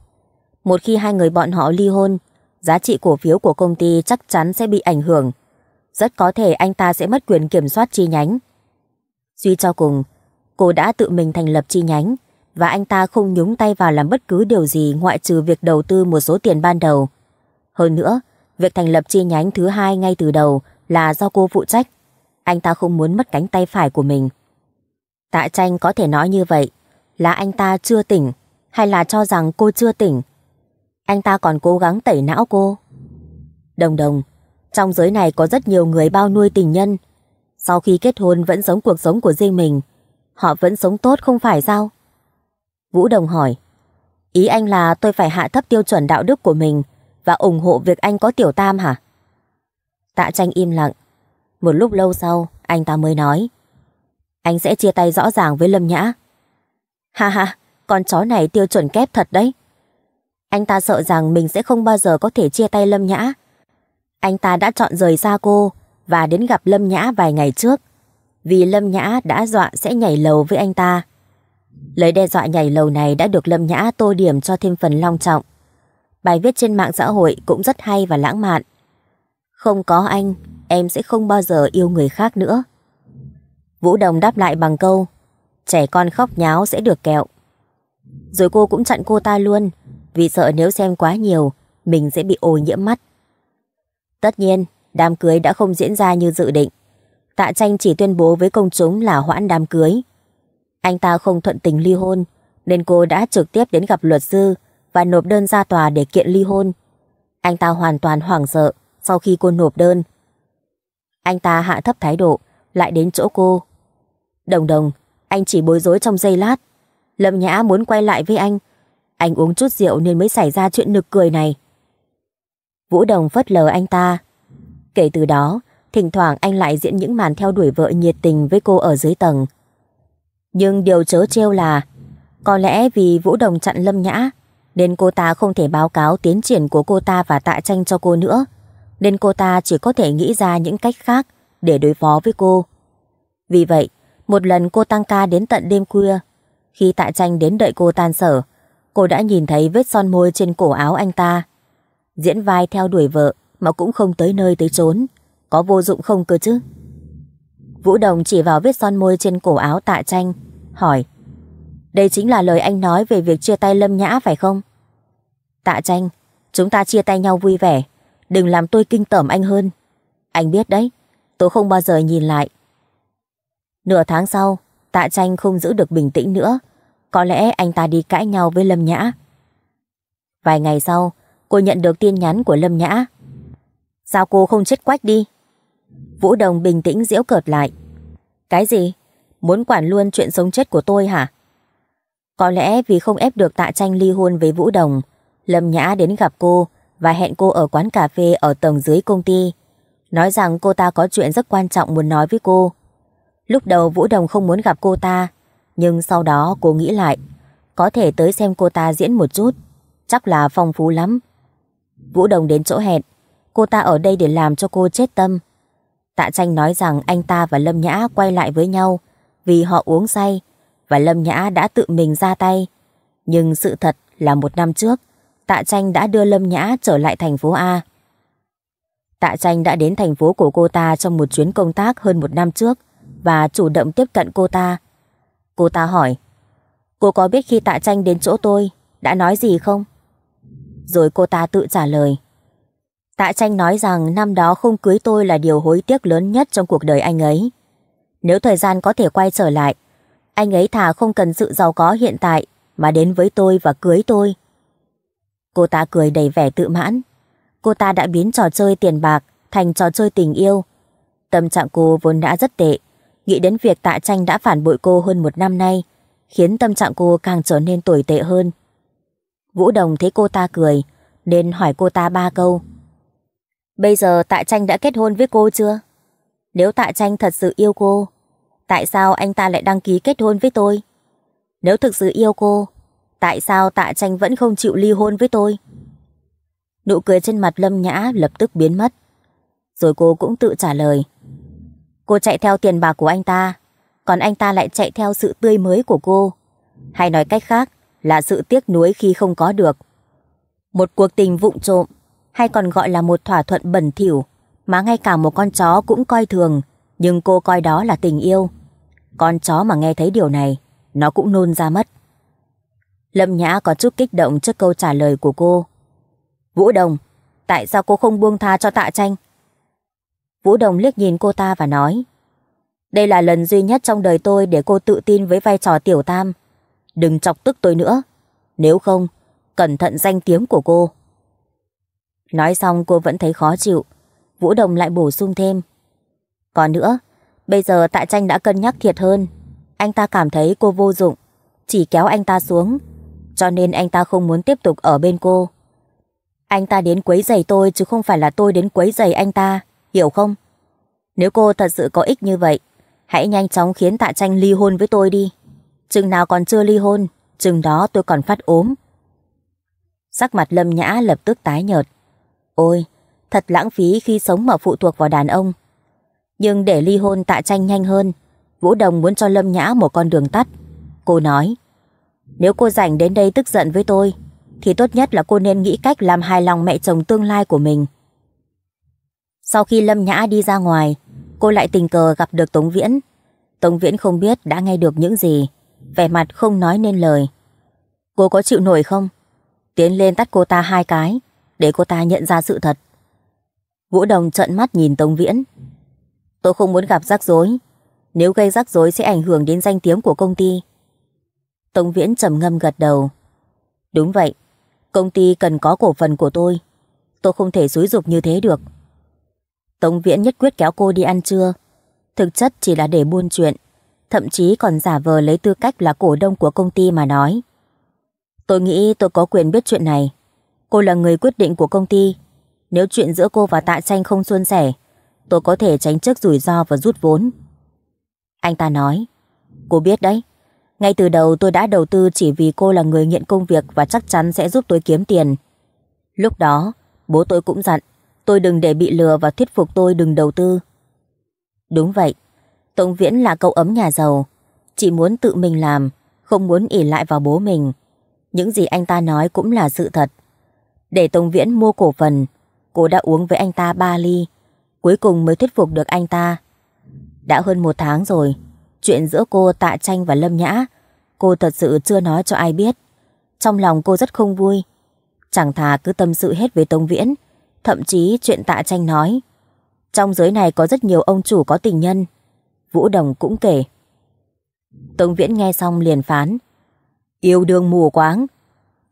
Speaker 1: Một khi hai người bọn họ ly hôn, giá trị cổ phiếu của công ty chắc chắn sẽ bị ảnh hưởng. Rất có thể anh ta sẽ mất quyền kiểm soát chi nhánh. Duy cho cùng, cô đã tự mình thành lập chi nhánh và anh ta không nhúng tay vào làm bất cứ điều gì ngoại trừ việc đầu tư một số tiền ban đầu. Hơn nữa, việc thành lập chi nhánh thứ hai ngay từ đầu là do cô phụ trách. Anh ta không muốn mất cánh tay phải của mình. Tạ tranh có thể nói như vậy là anh ta chưa tỉnh hay là cho rằng cô chưa tỉnh. Anh ta còn cố gắng tẩy não cô. Đồng đồng, trong giới này có rất nhiều người bao nuôi tình nhân. Sau khi kết hôn vẫn sống cuộc sống của riêng mình. Họ vẫn sống tốt không phải sao? Vũ Đồng hỏi. Ý anh là tôi phải hạ thấp tiêu chuẩn đạo đức của mình và ủng hộ việc anh có tiểu tam hả? Tạ tranh im lặng. Một lúc lâu sau, anh ta mới nói. Anh sẽ chia tay rõ ràng với Lâm Nhã. Ha ha, con chó này tiêu chuẩn kép thật đấy. Anh ta sợ rằng mình sẽ không bao giờ có thể chia tay Lâm Nhã. Anh ta đã chọn rời xa cô và đến gặp Lâm Nhã vài ngày trước. Vì Lâm Nhã đã dọa sẽ nhảy lầu với anh ta. Lời đe dọa nhảy lầu này đã được Lâm Nhã tô điểm cho thêm phần long trọng. Bài viết trên mạng xã hội cũng rất hay và lãng mạn. Không có anh, em sẽ không bao giờ yêu người khác nữa. Vũ Đồng đáp lại bằng câu, trẻ con khóc nháo sẽ được kẹo. Rồi cô cũng chặn cô ta luôn, vì sợ nếu xem quá nhiều, mình sẽ bị ô nhiễm mắt. Tất nhiên, đám cưới đã không diễn ra như dự định. Tạ tranh chỉ tuyên bố với công chúng là hoãn đám cưới. Anh ta không thuận tình ly hôn, nên cô đã trực tiếp đến gặp luật sư và nộp đơn ra tòa để kiện ly hôn. Anh ta hoàn toàn hoảng sợ sau khi cô nộp đơn. Anh ta hạ thấp thái độ, lại đến chỗ cô. Đồng đồng, anh chỉ bối rối trong giây lát. Lâm Nhã muốn quay lại với anh. Anh uống chút rượu nên mới xảy ra chuyện nực cười này. Vũ Đồng phớt lờ anh ta. Kể từ đó, thỉnh thoảng anh lại diễn những màn theo đuổi vợ nhiệt tình với cô ở dưới tầng. Nhưng điều chớ trêu là có lẽ vì Vũ Đồng chặn Lâm Nhã nên cô ta không thể báo cáo tiến triển của cô ta và tạ tranh cho cô nữa nên cô ta chỉ có thể nghĩ ra những cách khác để đối phó với cô. Vì vậy, một lần cô tăng ca đến tận đêm khuya, khi Tạ Tranh đến đợi cô tan sở, cô đã nhìn thấy vết son môi trên cổ áo anh ta. Diễn vai theo đuổi vợ mà cũng không tới nơi tới chốn, có vô dụng không cơ chứ? Vũ Đồng chỉ vào vết son môi trên cổ áo Tạ Tranh, hỏi Đây chính là lời anh nói về việc chia tay Lâm Nhã phải không? Tạ Tranh, chúng ta chia tay nhau vui vẻ, đừng làm tôi kinh tởm anh hơn. Anh biết đấy, tôi không bao giờ nhìn lại. Nửa tháng sau, tạ tranh không giữ được bình tĩnh nữa. Có lẽ anh ta đi cãi nhau với Lâm Nhã. Vài ngày sau, cô nhận được tin nhắn của Lâm Nhã. Sao cô không chết quách đi? Vũ Đồng bình tĩnh diễu cợt lại. Cái gì? Muốn quản luôn chuyện sống chết của tôi hả? Có lẽ vì không ép được tạ tranh ly hôn với Vũ Đồng, Lâm Nhã đến gặp cô, và hẹn cô ở quán cà phê ở tầng dưới công ty. Nói rằng cô ta có chuyện rất quan trọng muốn nói với cô. Lúc đầu Vũ Đồng không muốn gặp cô ta, nhưng sau đó cô nghĩ lại, có thể tới xem cô ta diễn một chút, chắc là phong phú lắm. Vũ Đồng đến chỗ hẹn, cô ta ở đây để làm cho cô chết tâm. Tạ Tranh nói rằng anh ta và Lâm Nhã quay lại với nhau vì họ uống say và Lâm Nhã đã tự mình ra tay. Nhưng sự thật là một năm trước, Tạ Tranh đã đưa Lâm Nhã trở lại thành phố A. Tạ Tranh đã đến thành phố của cô ta trong một chuyến công tác hơn một năm trước và chủ động tiếp cận cô ta. Cô ta hỏi, cô có biết khi Tạ Tranh đến chỗ tôi đã nói gì không? Rồi cô ta tự trả lời. Tạ Tranh nói rằng năm đó không cưới tôi là điều hối tiếc lớn nhất trong cuộc đời anh ấy. Nếu thời gian có thể quay trở lại, anh ấy thà không cần sự giàu có hiện tại mà đến với tôi và cưới tôi Cô ta cười đầy vẻ tự mãn. Cô ta đã biến trò chơi tiền bạc thành trò chơi tình yêu. Tâm trạng cô vốn đã rất tệ. Nghĩ đến việc tạ tranh đã phản bội cô hơn một năm nay, khiến tâm trạng cô càng trở nên tồi tệ hơn. Vũ Đồng thấy cô ta cười, nên hỏi cô ta ba câu. Bây giờ Tạ Tranh đã kết hôn với cô chưa? Nếu Tạ Tranh thật sự yêu cô, tại sao anh ta lại đăng ký kết hôn với tôi? Nếu thực sự yêu cô, Tại sao tạ tranh vẫn không chịu ly hôn với tôi? Nụ cười trên mặt Lâm Nhã lập tức biến mất. Rồi cô cũng tự trả lời. Cô chạy theo tiền bạc của anh ta, còn anh ta lại chạy theo sự tươi mới của cô. Hay nói cách khác là sự tiếc nuối khi không có được. Một cuộc tình vụng trộm, hay còn gọi là một thỏa thuận bẩn thỉu mà ngay cả một con chó cũng coi thường, nhưng cô coi đó là tình yêu. Con chó mà nghe thấy điều này, nó cũng nôn ra mất. Lâm Nhã có chút kích động trước câu trả lời của cô. Vũ Đồng, tại sao cô không buông tha cho tạ tranh? Vũ Đồng liếc nhìn cô ta và nói. Đây là lần duy nhất trong đời tôi để cô tự tin với vai trò tiểu tam. Đừng chọc tức tôi nữa. Nếu không, cẩn thận danh tiếng của cô. Nói xong cô vẫn thấy khó chịu. Vũ Đồng lại bổ sung thêm. Còn nữa, bây giờ Tạ Tranh đã cân nhắc thiệt hơn. Anh ta cảm thấy cô vô dụng. Chỉ kéo anh ta xuống cho nên anh ta không muốn tiếp tục ở bên cô. Anh ta đến quấy giày tôi chứ không phải là tôi đến quấy giày anh ta, hiểu không? Nếu cô thật sự có ích như vậy, hãy nhanh chóng khiến Tạ Tranh ly hôn với tôi đi. Chừng nào còn chưa ly hôn, chừng đó tôi còn phát ốm. Sắc mặt Lâm Nhã lập tức tái nhợt. Ôi, thật lãng phí khi sống mà phụ thuộc vào đàn ông. Nhưng để ly hôn Tạ Tranh nhanh hơn, Vũ Đồng muốn cho Lâm Nhã một con đường tắt. Cô nói, nếu cô rảnh đến đây tức giận với tôi, thì tốt nhất là cô nên nghĩ cách làm hài lòng mẹ chồng tương lai của mình. Sau khi Lâm Nhã đi ra ngoài, cô lại tình cờ gặp được Tống Viễn. Tống Viễn không biết đã nghe được những gì, vẻ mặt không nói nên lời. Cô có chịu nổi không? Tiến lên tắt cô ta hai cái, để cô ta nhận ra sự thật. Vũ Đồng trợn mắt nhìn Tống Viễn. Tôi không muốn gặp rắc rối. Nếu gây rắc rối sẽ ảnh hưởng đến danh tiếng của công ty. Tống Viễn trầm ngâm gật đầu. Đúng vậy, công ty cần có cổ phần của tôi. Tôi không thể dối dục như thế được. Tống Viễn nhất quyết kéo cô đi ăn trưa. Thực chất chỉ là để buôn chuyện, thậm chí còn giả vờ lấy tư cách là cổ đông của công ty mà nói. Tôi nghĩ tôi có quyền biết chuyện này. Cô là người quyết định của công ty. Nếu chuyện giữa cô và Tạ Tranh không suôn sẻ, tôi có thể tránh trước rủi ro và rút vốn. Anh ta nói, cô biết đấy, ngay từ đầu tôi đã đầu tư chỉ vì cô là người nghiện công việc và chắc chắn sẽ giúp tôi kiếm tiền. Lúc đó, bố tôi cũng dặn tôi đừng để bị lừa và thuyết phục tôi đừng đầu tư. Đúng vậy, Tống Viễn là cậu ấm nhà giàu, chỉ muốn tự mình làm, không muốn ỉ lại vào bố mình. Những gì anh ta nói cũng là sự thật. Để Tống Viễn mua cổ phần, cô đã uống với anh ta ba ly, cuối cùng mới thuyết phục được anh ta. Đã hơn một tháng rồi, Chuyện giữa cô Tạ Tranh và Lâm Nhã Cô thật sự chưa nói cho ai biết Trong lòng cô rất không vui Chẳng thà cứ tâm sự hết với Tống Viễn Thậm chí chuyện Tạ Tranh nói Trong giới này có rất nhiều ông chủ có tình nhân Vũ Đồng cũng kể Tống Viễn nghe xong liền phán Yêu đương mù quáng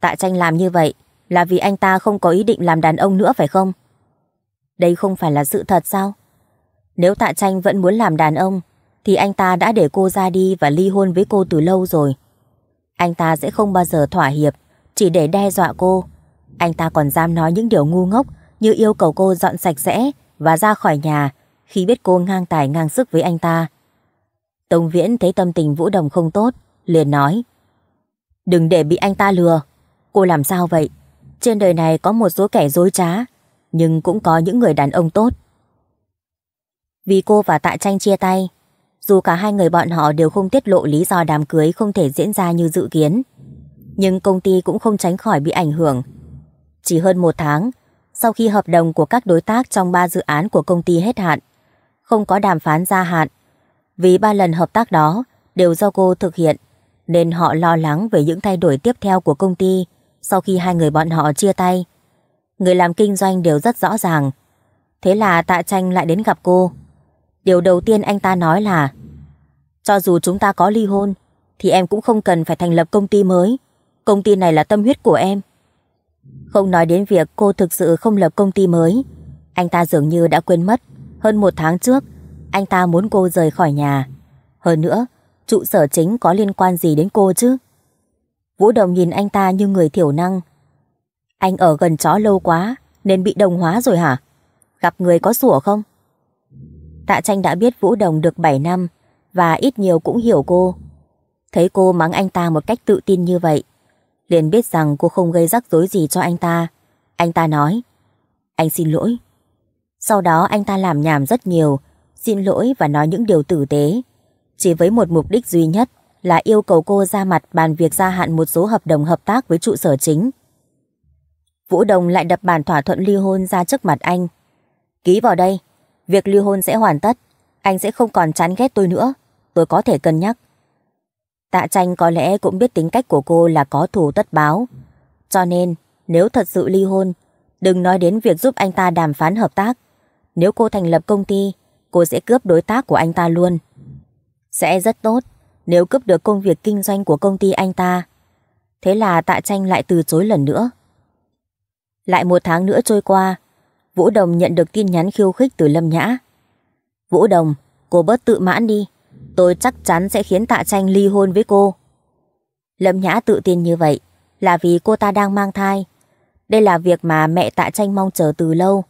Speaker 1: Tạ Tranh làm như vậy Là vì anh ta không có ý định làm đàn ông nữa phải không Đây không phải là sự thật sao Nếu Tạ Tranh vẫn muốn làm đàn ông thì anh ta đã để cô ra đi và ly hôn với cô từ lâu rồi. Anh ta sẽ không bao giờ thỏa hiệp, chỉ để đe dọa cô. Anh ta còn dám nói những điều ngu ngốc như yêu cầu cô dọn sạch sẽ và ra khỏi nhà khi biết cô ngang tài ngang sức với anh ta. Tông Viễn thấy tâm tình Vũ Đồng không tốt, liền nói. Đừng để bị anh ta lừa. Cô làm sao vậy? Trên đời này có một số kẻ dối trá, nhưng cũng có những người đàn ông tốt. Vì cô và Tạ Tranh chia tay, dù cả hai người bọn họ đều không tiết lộ lý do đám cưới không thể diễn ra như dự kiến. Nhưng công ty cũng không tránh khỏi bị ảnh hưởng. Chỉ hơn một tháng, sau khi hợp đồng của các đối tác trong ba dự án của công ty hết hạn, không có đàm phán gia hạn, vì ba lần hợp tác đó đều do cô thực hiện, nên họ lo lắng về những thay đổi tiếp theo của công ty sau khi hai người bọn họ chia tay. Người làm kinh doanh đều rất rõ ràng. Thế là Tạ Tranh lại đến gặp cô. Điều đầu tiên anh ta nói là Cho dù chúng ta có ly hôn Thì em cũng không cần phải thành lập công ty mới Công ty này là tâm huyết của em Không nói đến việc cô thực sự không lập công ty mới Anh ta dường như đã quên mất Hơn một tháng trước Anh ta muốn cô rời khỏi nhà Hơn nữa Trụ sở chính có liên quan gì đến cô chứ Vũ Đồng nhìn anh ta như người thiểu năng Anh ở gần chó lâu quá Nên bị đồng hóa rồi hả Gặp người có sủa không Tạ tranh đã biết Vũ Đồng được 7 năm và ít nhiều cũng hiểu cô. Thấy cô mắng anh ta một cách tự tin như vậy, liền biết rằng cô không gây rắc rối gì cho anh ta. Anh ta nói, anh xin lỗi. Sau đó anh ta làm nhảm rất nhiều, xin lỗi và nói những điều tử tế. Chỉ với một mục đích duy nhất là yêu cầu cô ra mặt bàn việc gia hạn một số hợp đồng hợp tác với trụ sở chính. Vũ Đồng lại đập bản thỏa thuận ly hôn ra trước mặt anh. Ký vào đây, việc ly hôn sẽ hoàn tất. Anh sẽ không còn chán ghét tôi nữa. Tôi có thể cân nhắc. Tạ tranh có lẽ cũng biết tính cách của cô là có thù tất báo. Cho nên, nếu thật sự ly hôn, đừng nói đến việc giúp anh ta đàm phán hợp tác. Nếu cô thành lập công ty, cô sẽ cướp đối tác của anh ta luôn. Sẽ rất tốt nếu cướp được công việc kinh doanh của công ty anh ta. Thế là tạ tranh lại từ chối lần nữa. Lại một tháng nữa trôi qua, Vũ Đồng nhận được tin nhắn khiêu khích từ Lâm Nhã. Vũ Đồng, cô bớt tự mãn đi. Tôi chắc chắn sẽ khiến Tạ Tranh ly hôn với cô. Lâm Nhã tự tin như vậy là vì cô ta đang mang thai. Đây là việc mà mẹ Tạ Tranh mong chờ từ lâu.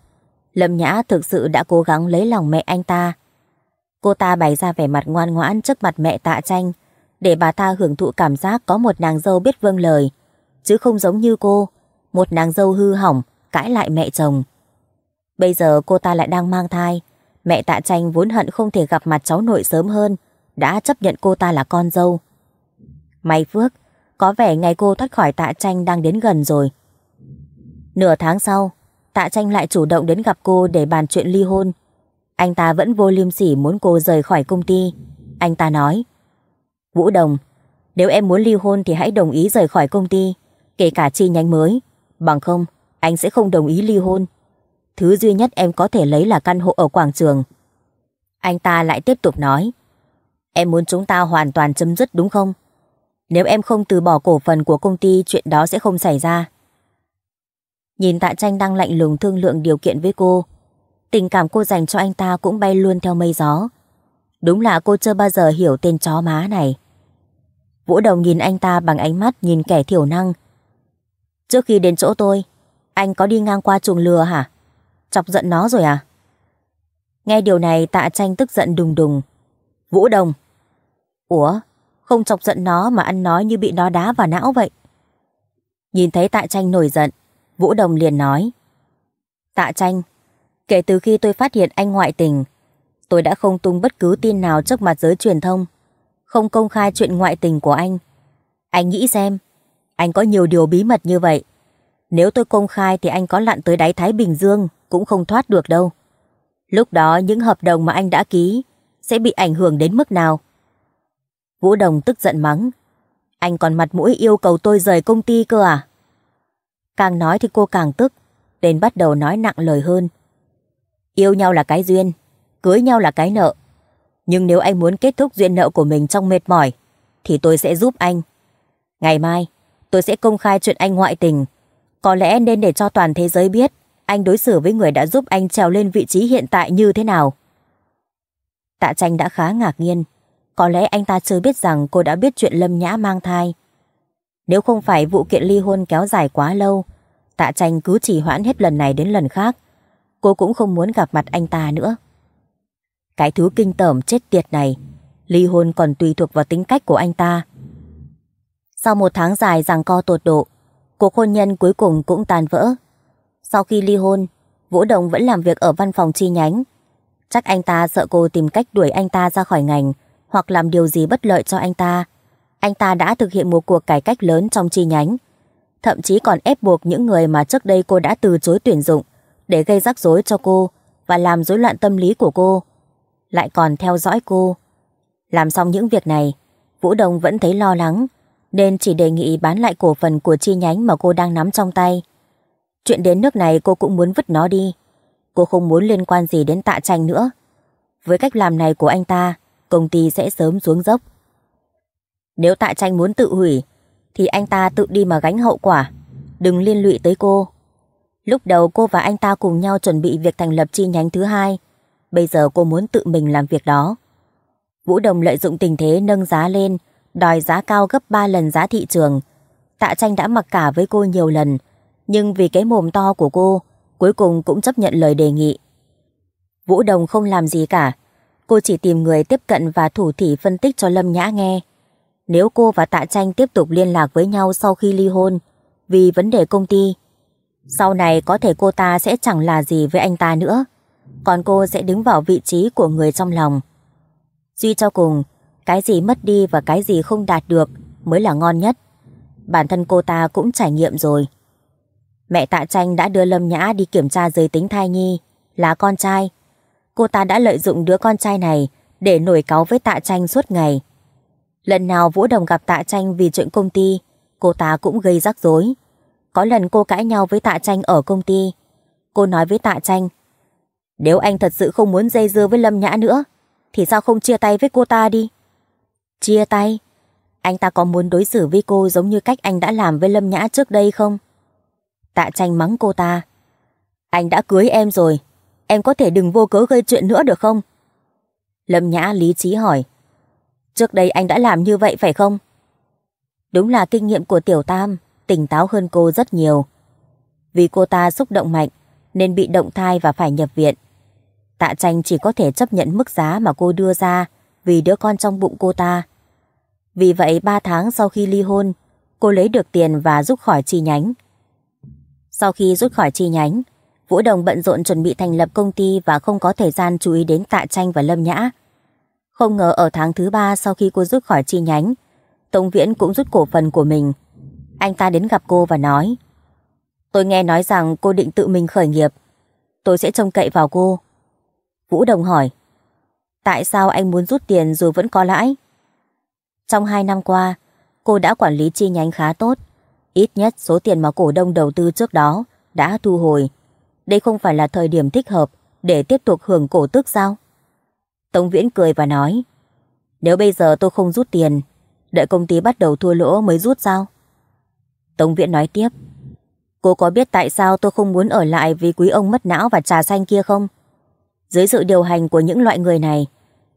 Speaker 1: Lâm Nhã thực sự đã cố gắng lấy lòng mẹ anh ta. Cô ta bày ra vẻ mặt ngoan ngoãn trước mặt mẹ Tạ Tranh để bà ta hưởng thụ cảm giác có một nàng dâu biết vâng lời. Chứ không giống như cô, một nàng dâu hư hỏng, cãi lại mẹ chồng. Bây giờ cô ta lại đang mang thai. Mẹ tạ tranh vốn hận không thể gặp mặt cháu nội sớm hơn, đã chấp nhận cô ta là con dâu. May Phước, có vẻ ngày cô thoát khỏi tạ tranh đang đến gần rồi. Nửa tháng sau, tạ tranh lại chủ động đến gặp cô để bàn chuyện ly hôn. Anh ta vẫn vô liêm sỉ muốn cô rời khỏi công ty. Anh ta nói, Vũ Đồng, nếu em muốn ly hôn thì hãy đồng ý rời khỏi công ty, kể cả chi nhánh mới. Bằng không, anh sẽ không đồng ý ly hôn. Thứ duy nhất em có thể lấy là căn hộ ở quảng trường. Anh ta lại tiếp tục nói. Em muốn chúng ta hoàn toàn chấm dứt đúng không? Nếu em không từ bỏ cổ phần của công ty chuyện đó sẽ không xảy ra. Nhìn tạ tranh đang lạnh lùng thương lượng điều kiện với cô. Tình cảm cô dành cho anh ta cũng bay luôn theo mây gió. Đúng là cô chưa bao giờ hiểu tên chó má này. Vũ Đồng nhìn anh ta bằng ánh mắt nhìn kẻ thiểu năng. Trước khi đến chỗ tôi, anh có đi ngang qua chuồng lừa hả? chọc giận nó rồi à? Nghe điều này tạ tranh tức giận đùng đùng. Vũ Đồng. Ủa, không chọc giận nó mà ăn nói như bị nó đá vào não vậy. Nhìn thấy tạ tranh nổi giận, Vũ Đồng liền nói. Tạ tranh, kể từ khi tôi phát hiện anh ngoại tình, tôi đã không tung bất cứ tin nào trước mặt giới truyền thông, không công khai chuyện ngoại tình của anh. Anh nghĩ xem, anh có nhiều điều bí mật như vậy. Nếu tôi công khai thì anh có lặn tới đáy Thái Bình Dương cũng không thoát được đâu. Lúc đó những hợp đồng mà anh đã ký sẽ bị ảnh hưởng đến mức nào? Vũ Đồng tức giận mắng. Anh còn mặt mũi yêu cầu tôi rời công ty cơ à? Càng nói thì cô càng tức, tên bắt đầu nói nặng lời hơn. Yêu nhau là cái duyên, cưới nhau là cái nợ. Nhưng nếu anh muốn kết thúc duyên nợ của mình trong mệt mỏi, thì tôi sẽ giúp anh. Ngày mai, tôi sẽ công khai chuyện anh ngoại tình. Có lẽ nên để cho toàn thế giới biết anh đối xử với người đã giúp anh trèo lên vị trí hiện tại như thế nào? Tạ tranh đã khá ngạc nhiên. Có lẽ anh ta chưa biết rằng cô đã biết chuyện Lâm Nhã mang thai. Nếu không phải vụ kiện ly hôn kéo dài quá lâu, tạ tranh cứ chỉ hoãn hết lần này đến lần khác. Cô cũng không muốn gặp mặt anh ta nữa. Cái thứ kinh tởm chết tiệt này, ly hôn còn tùy thuộc vào tính cách của anh ta. Sau một tháng dài giằng co tột độ, cuộc hôn nhân cuối cùng cũng tan vỡ sau khi ly hôn, Vũ Đồng vẫn làm việc ở văn phòng chi nhánh. Chắc anh ta sợ cô tìm cách đuổi anh ta ra khỏi ngành hoặc làm điều gì bất lợi cho anh ta. Anh ta đã thực hiện một cuộc cải cách lớn trong chi nhánh. Thậm chí còn ép buộc những người mà trước đây cô đã từ chối tuyển dụng để gây rắc rối cho cô và làm rối loạn tâm lý của cô. Lại còn theo dõi cô. Làm xong những việc này, Vũ Đồng vẫn thấy lo lắng nên chỉ đề nghị bán lại cổ phần của chi nhánh mà cô đang nắm trong tay. Chuyện đến nước này cô cũng muốn vứt nó đi. Cô không muốn liên quan gì đến tạ tranh nữa. Với cách làm này của anh ta, công ty sẽ sớm xuống dốc. Nếu tạ tranh muốn tự hủy, thì anh ta tự đi mà gánh hậu quả. Đừng liên lụy tới cô. Lúc đầu cô và anh ta cùng nhau chuẩn bị việc thành lập chi nhánh thứ hai. Bây giờ cô muốn tự mình làm việc đó. Vũ Đồng lợi dụng tình thế nâng giá lên, đòi giá cao gấp 3 lần giá thị trường. Tạ tranh đã mặc cả với cô nhiều lần, nhưng vì cái mồm to của cô, cuối cùng cũng chấp nhận lời đề nghị. Vũ Đồng không làm gì cả, cô chỉ tìm người tiếp cận và thủ thỉ phân tích cho Lâm Nhã nghe. Nếu cô và Tạ Tranh tiếp tục liên lạc với nhau sau khi ly hôn, vì vấn đề công ty, sau này có thể cô ta sẽ chẳng là gì với anh ta nữa, còn cô sẽ đứng vào vị trí của người trong lòng. Duy cho cùng, cái gì mất đi và cái gì không đạt được mới là ngon nhất. Bản thân cô ta cũng trải nghiệm rồi. Mẹ Tạ Tranh đã đưa Lâm Nhã đi kiểm tra giới tính thai nhi, là con trai. Cô ta đã lợi dụng đứa con trai này để nổi cáu với Tạ Tranh suốt ngày. Lần nào Vũ Đồng gặp Tạ Tranh vì chuyện công ty, cô ta cũng gây rắc rối. Có lần cô cãi nhau với Tạ Tranh ở công ty. Cô nói với Tạ Tranh, nếu anh thật sự không muốn dây dưa với Lâm Nhã nữa, thì sao không chia tay với cô ta đi? Chia tay? Anh ta có muốn đối xử với cô giống như cách anh đã làm với Lâm Nhã trước đây không? Tạ tranh mắng cô ta. Anh đã cưới em rồi, em có thể đừng vô cớ gây chuyện nữa được không? Lâm Nhã lý trí hỏi. Trước đây anh đã làm như vậy phải không? Đúng là kinh nghiệm của Tiểu Tam, tỉnh táo hơn cô rất nhiều. Vì cô ta xúc động mạnh, nên bị động thai và phải nhập viện. Tạ tranh chỉ có thể chấp nhận mức giá mà cô đưa ra vì đứa con trong bụng cô ta. Vì vậy 3 tháng sau khi ly hôn, cô lấy được tiền và rút khỏi chi nhánh. Sau khi rút khỏi chi nhánh, Vũ Đồng bận rộn chuẩn bị thành lập công ty và không có thời gian chú ý đến Tạ Tranh và Lâm Nhã. Không ngờ ở tháng thứ ba sau khi cô rút khỏi chi nhánh, Tống Viễn cũng rút cổ phần của mình. Anh ta đến gặp cô và nói Tôi nghe nói rằng cô định tự mình khởi nghiệp. Tôi sẽ trông cậy vào cô. Vũ Đồng hỏi Tại sao anh muốn rút tiền dù vẫn có lãi? Trong hai năm qua, cô đã quản lý chi nhánh khá tốt. Ít nhất số tiền mà cổ đông đầu tư trước đó đã thu hồi. Đây không phải là thời điểm thích hợp để tiếp tục hưởng cổ tức sao? Tống Viễn cười và nói Nếu bây giờ tôi không rút tiền Đợi công ty bắt đầu thua lỗ mới rút sao? Tống Viễn nói tiếp Cô có biết tại sao tôi không muốn ở lại vì quý ông mất não và trà xanh kia không? Dưới sự điều hành của những loại người này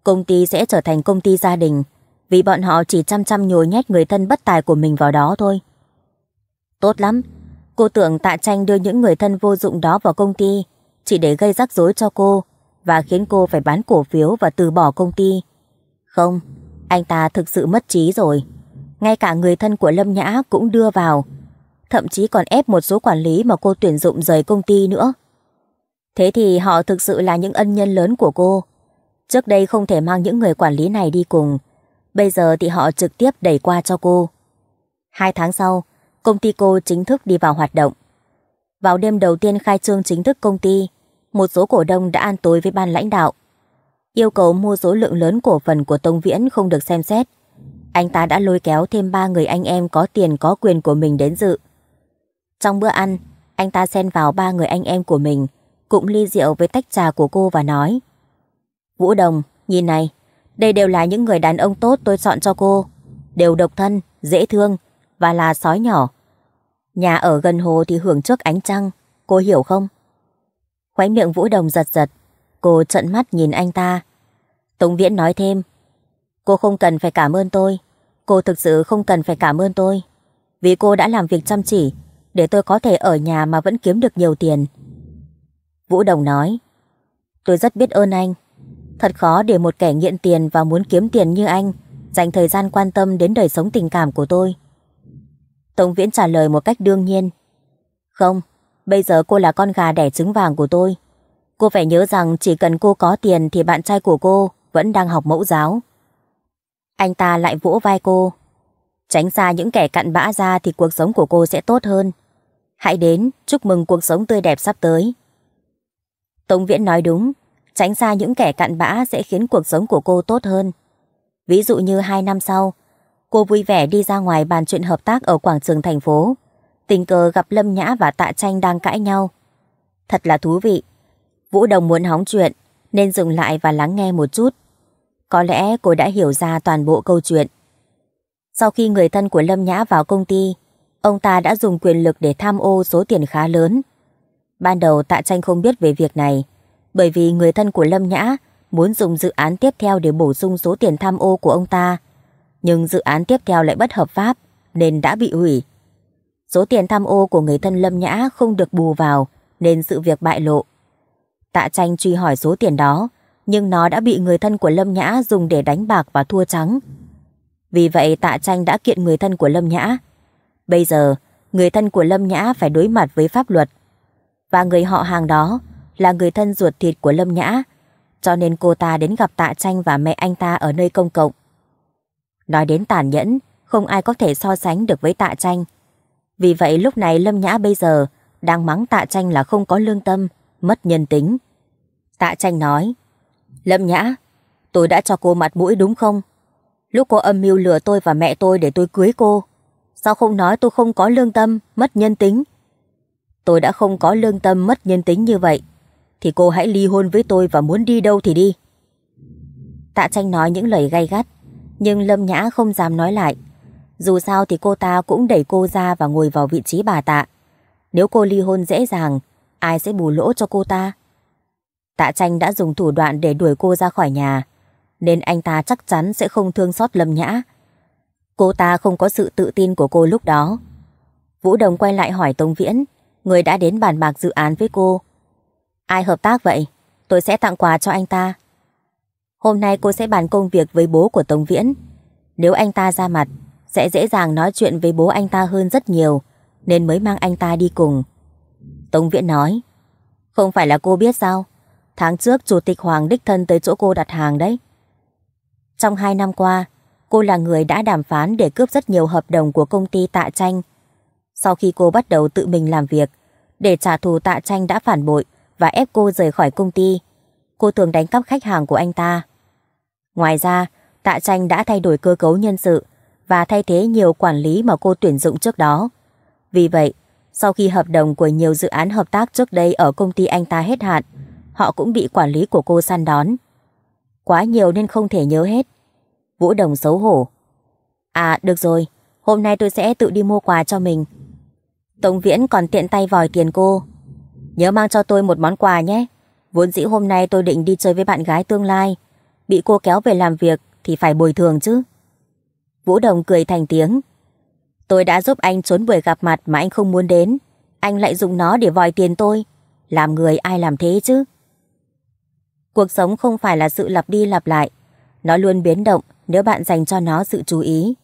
Speaker 1: Công ty sẽ trở thành công ty gia đình Vì bọn họ chỉ chăm chăm nhồi nhét người thân bất tài của mình vào đó thôi Tốt lắm, cô tưởng tạ tranh đưa những người thân vô dụng đó vào công ty chỉ để gây rắc rối cho cô và khiến cô phải bán cổ phiếu và từ bỏ công ty. Không, anh ta thực sự mất trí rồi. Ngay cả người thân của Lâm Nhã cũng đưa vào. Thậm chí còn ép một số quản lý mà cô tuyển dụng rời công ty nữa. Thế thì họ thực sự là những ân nhân lớn của cô. Trước đây không thể mang những người quản lý này đi cùng. Bây giờ thì họ trực tiếp đẩy qua cho cô. Hai tháng sau, công ty cô chính thức đi vào hoạt động. Vào đêm đầu tiên khai trương chính thức công ty, một số cổ đông đã ăn tối với ban lãnh đạo. Yêu cầu mua số lượng lớn cổ phần của Tông Viễn không được xem xét. Anh ta đã lôi kéo thêm ba người anh em có tiền có quyền của mình đến dự. Trong bữa ăn, anh ta xen vào ba người anh em của mình, cũng ly rượu với tách trà của cô và nói. Vũ Đồng, nhìn này, đây đều là những người đàn ông tốt tôi chọn cho cô. Đều độc thân, dễ thương, và là sói nhỏ. Nhà ở gần hồ thì hưởng trước ánh trăng, cô hiểu không? Khóe miệng Vũ Đồng giật giật, cô trận mắt nhìn anh ta. Tống Viễn nói thêm, cô không cần phải cảm ơn tôi, cô thực sự không cần phải cảm ơn tôi. Vì cô đã làm việc chăm chỉ, để tôi có thể ở nhà mà vẫn kiếm được nhiều tiền. Vũ Đồng nói, tôi rất biết ơn anh. Thật khó để một kẻ nghiện tiền và muốn kiếm tiền như anh dành thời gian quan tâm đến đời sống tình cảm của tôi. Tống Viễn trả lời một cách đương nhiên. Không, bây giờ cô là con gà đẻ trứng vàng của tôi. Cô phải nhớ rằng chỉ cần cô có tiền thì bạn trai của cô vẫn đang học mẫu giáo. Anh ta lại vỗ vai cô. Tránh xa những kẻ cặn bã ra thì cuộc sống của cô sẽ tốt hơn. Hãy đến, chúc mừng cuộc sống tươi đẹp sắp tới. Tống Viễn nói đúng, tránh xa những kẻ cặn bã sẽ khiến cuộc sống của cô tốt hơn. Ví dụ như hai năm sau, cô vui vẻ đi ra ngoài bàn chuyện hợp tác ở quảng trường thành phố. Tình cờ gặp Lâm Nhã và Tạ Tranh đang cãi nhau. Thật là thú vị. Vũ Đồng muốn hóng chuyện, nên dừng lại và lắng nghe một chút. Có lẽ cô đã hiểu ra toàn bộ câu chuyện. Sau khi người thân của Lâm Nhã vào công ty, ông ta đã dùng quyền lực để tham ô số tiền khá lớn. Ban đầu Tạ Tranh không biết về việc này, bởi vì người thân của Lâm Nhã muốn dùng dự án tiếp theo để bổ sung số tiền tham ô của ông ta nhưng dự án tiếp theo lại bất hợp pháp nên đã bị hủy. Số tiền tham ô của người thân Lâm Nhã không được bù vào nên sự việc bại lộ. Tạ tranh truy hỏi số tiền đó nhưng nó đã bị người thân của Lâm Nhã dùng để đánh bạc và thua trắng. Vì vậy Tạ tranh đã kiện người thân của Lâm Nhã. Bây giờ, người thân của Lâm Nhã phải đối mặt với pháp luật. Và người họ hàng đó là người thân ruột thịt của Lâm Nhã, cho nên cô ta đến gặp Tạ Tranh và mẹ anh ta ở nơi công cộng. Nói đến tàn nhẫn, không ai có thể so sánh được với tạ tranh. Vì vậy lúc này Lâm Nhã bây giờ đang mắng tạ tranh là không có lương tâm, mất nhân tính. Tạ tranh nói, Lâm Nhã, tôi đã cho cô mặt mũi đúng không? Lúc cô âm mưu lừa tôi và mẹ tôi để tôi cưới cô, sao không nói tôi không có lương tâm, mất nhân tính? Tôi đã không có lương tâm mất nhân tính như vậy, thì cô hãy ly hôn với tôi và muốn đi đâu thì đi. Tạ tranh nói những lời gay gắt, nhưng Lâm Nhã không dám nói lại. Dù sao thì cô ta cũng đẩy cô ra và ngồi vào vị trí bà tạ. Nếu cô ly hôn dễ dàng, ai sẽ bù lỗ cho cô ta? Tạ tranh đã dùng thủ đoạn để đuổi cô ra khỏi nhà, nên anh ta chắc chắn sẽ không thương xót Lâm Nhã. Cô ta không có sự tự tin của cô lúc đó. Vũ Đồng quay lại hỏi tông Viễn, người đã đến bàn bạc dự án với cô. Ai hợp tác vậy? Tôi sẽ tặng quà cho anh ta. Hôm nay cô sẽ bàn công việc với bố của Tống Viễn. Nếu anh ta ra mặt, sẽ dễ dàng nói chuyện với bố anh ta hơn rất nhiều, nên mới mang anh ta đi cùng. Tống Viễn nói, không phải là cô biết sao, tháng trước Chủ tịch Hoàng đích thân tới chỗ cô đặt hàng đấy. Trong hai năm qua, cô là người đã đàm phán để cướp rất nhiều hợp đồng của công ty tạ tranh. Sau khi cô bắt đầu tự mình làm việc, để trả thù tạ tranh đã phản bội và ép cô rời khỏi công ty, cô thường đánh cắp khách hàng của anh ta. Ngoài ra, Tạ Tranh đã thay đổi cơ cấu nhân sự và thay thế nhiều quản lý mà cô tuyển dụng trước đó. Vì vậy, sau khi hợp đồng của nhiều dự án hợp tác trước đây ở công ty anh ta hết hạn, họ cũng bị quản lý của cô săn đón. Quá nhiều nên không thể nhớ hết. Vũ Đồng xấu hổ. À, được rồi, hôm nay tôi sẽ tự đi mua quà cho mình. Tống Viễn còn tiện tay vòi tiền cô. Nhớ mang cho tôi một món quà nhé. Vốn dĩ hôm nay tôi định đi chơi với bạn gái tương lai, bị cô kéo về làm việc thì phải bồi thường chứ. Vũ Đồng cười thành tiếng. Tôi đã giúp anh trốn buổi gặp mặt mà anh không muốn đến. Anh lại dùng nó để vòi tiền tôi. Làm người ai làm thế chứ? Cuộc sống không phải là sự lặp đi lặp lại. Nó luôn biến động nếu bạn dành cho nó sự chú ý.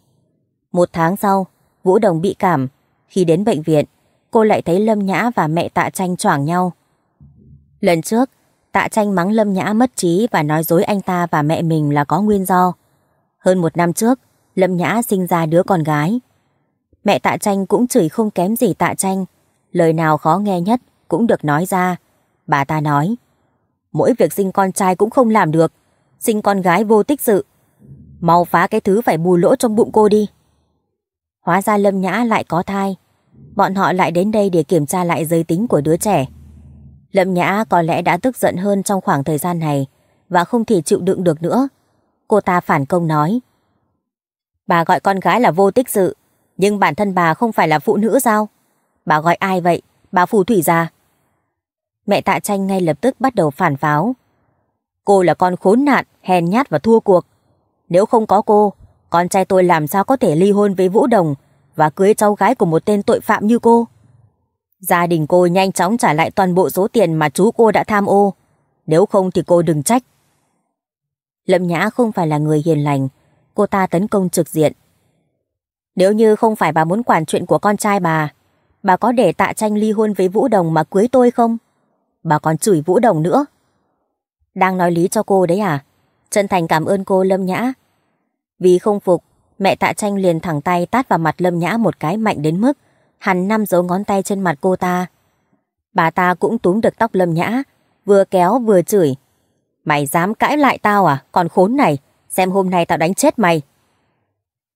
Speaker 1: Một tháng sau, Vũ Đồng bị cảm. Khi đến bệnh viện, cô lại thấy Lâm Nhã và mẹ tạ tranh choảng nhau. Lần trước, Tạ tranh mắng Lâm Nhã mất trí và nói dối anh ta và mẹ mình là có nguyên do. Hơn một năm trước, Lâm Nhã sinh ra đứa con gái. Mẹ tạ tranh cũng chửi không kém gì tạ tranh. Lời nào khó nghe nhất cũng được nói ra. Bà ta nói, mỗi việc sinh con trai cũng không làm được. Sinh con gái vô tích sự. Mau phá cái thứ phải bù lỗ trong bụng cô đi. Hóa ra Lâm Nhã lại có thai. Bọn họ lại đến đây để kiểm tra lại giới tính của đứa trẻ. Lâm Nhã có lẽ đã tức giận hơn trong khoảng thời gian này và không thể chịu đựng được nữa. Cô ta phản công nói. Bà gọi con gái là vô tích sự, nhưng bản thân bà không phải là phụ nữ sao? Bà gọi ai vậy? Bà phù thủy già. Mẹ tạ tranh ngay lập tức bắt đầu phản pháo. Cô là con khốn nạn, hèn nhát và thua cuộc. Nếu không có cô, con trai tôi làm sao có thể ly hôn với Vũ Đồng và cưới cháu gái của một tên tội phạm như cô? Gia đình cô nhanh chóng trả lại toàn bộ số tiền mà chú cô đã tham ô. Nếu không thì cô đừng trách. Lâm Nhã không phải là người hiền lành. Cô ta tấn công trực diện. Nếu như không phải bà muốn quản chuyện của con trai bà, bà có để tạ tranh ly hôn với Vũ Đồng mà cưới tôi không? Bà còn chửi Vũ Đồng nữa. Đang nói lý cho cô đấy à? Chân thành cảm ơn cô Lâm Nhã. Vì không phục, mẹ tạ tranh liền thẳng tay tát vào mặt Lâm Nhã một cái mạnh đến mức hắn năm dấu ngón tay trên mặt cô ta. Bà ta cũng túm được tóc lâm nhã, vừa kéo vừa chửi. Mày dám cãi lại tao à, còn khốn này, xem hôm nay tao đánh chết mày.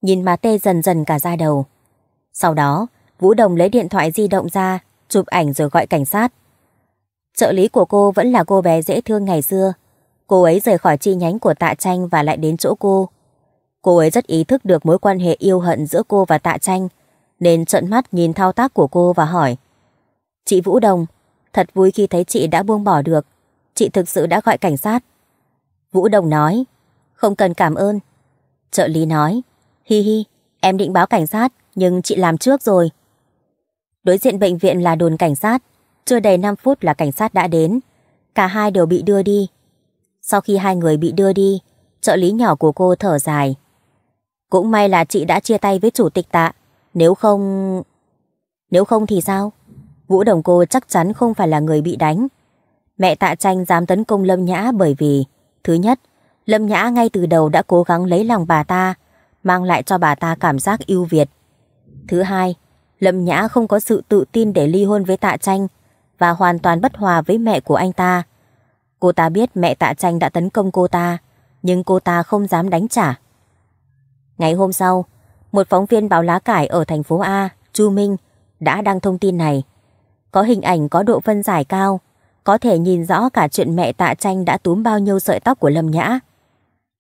Speaker 1: Nhìn mà tê dần dần cả da đầu. Sau đó, Vũ Đồng lấy điện thoại di động ra, chụp ảnh rồi gọi cảnh sát. Trợ lý của cô vẫn là cô bé dễ thương ngày xưa. Cô ấy rời khỏi chi nhánh của Tạ Tranh và lại đến chỗ cô. Cô ấy rất ý thức được mối quan hệ yêu hận giữa cô và Tạ Tranh, nên trợn mắt nhìn thao tác của cô và hỏi. Chị Vũ Đồng, thật vui khi thấy chị đã buông bỏ được. Chị thực sự đã gọi cảnh sát. Vũ Đồng nói, không cần cảm ơn. Trợ lý nói, hi hi, em định báo cảnh sát, nhưng chị làm trước rồi. Đối diện bệnh viện là đồn cảnh sát, chưa đầy 5 phút là cảnh sát đã đến. Cả hai đều bị đưa đi. Sau khi hai người bị đưa đi, trợ lý nhỏ của cô thở dài. Cũng may là chị đã chia tay với chủ tịch tạ. Nếu không... Nếu không thì sao? Vũ Đồng Cô chắc chắn không phải là người bị đánh. Mẹ Tạ Tranh dám tấn công Lâm Nhã bởi vì... Thứ nhất, Lâm Nhã ngay từ đầu đã cố gắng lấy lòng bà ta, mang lại cho bà ta cảm giác ưu việt. Thứ hai, Lâm Nhã không có sự tự tin để ly hôn với Tạ Tranh và hoàn toàn bất hòa với mẹ của anh ta. Cô ta biết mẹ Tạ Tranh đã tấn công cô ta, nhưng cô ta không dám đánh trả. Ngày hôm sau, một phóng viên báo lá cải ở thành phố A, Chu Minh, đã đăng thông tin này. Có hình ảnh có độ phân giải cao, có thể nhìn rõ cả chuyện mẹ tạ tranh đã túm bao nhiêu sợi tóc của Lâm Nhã.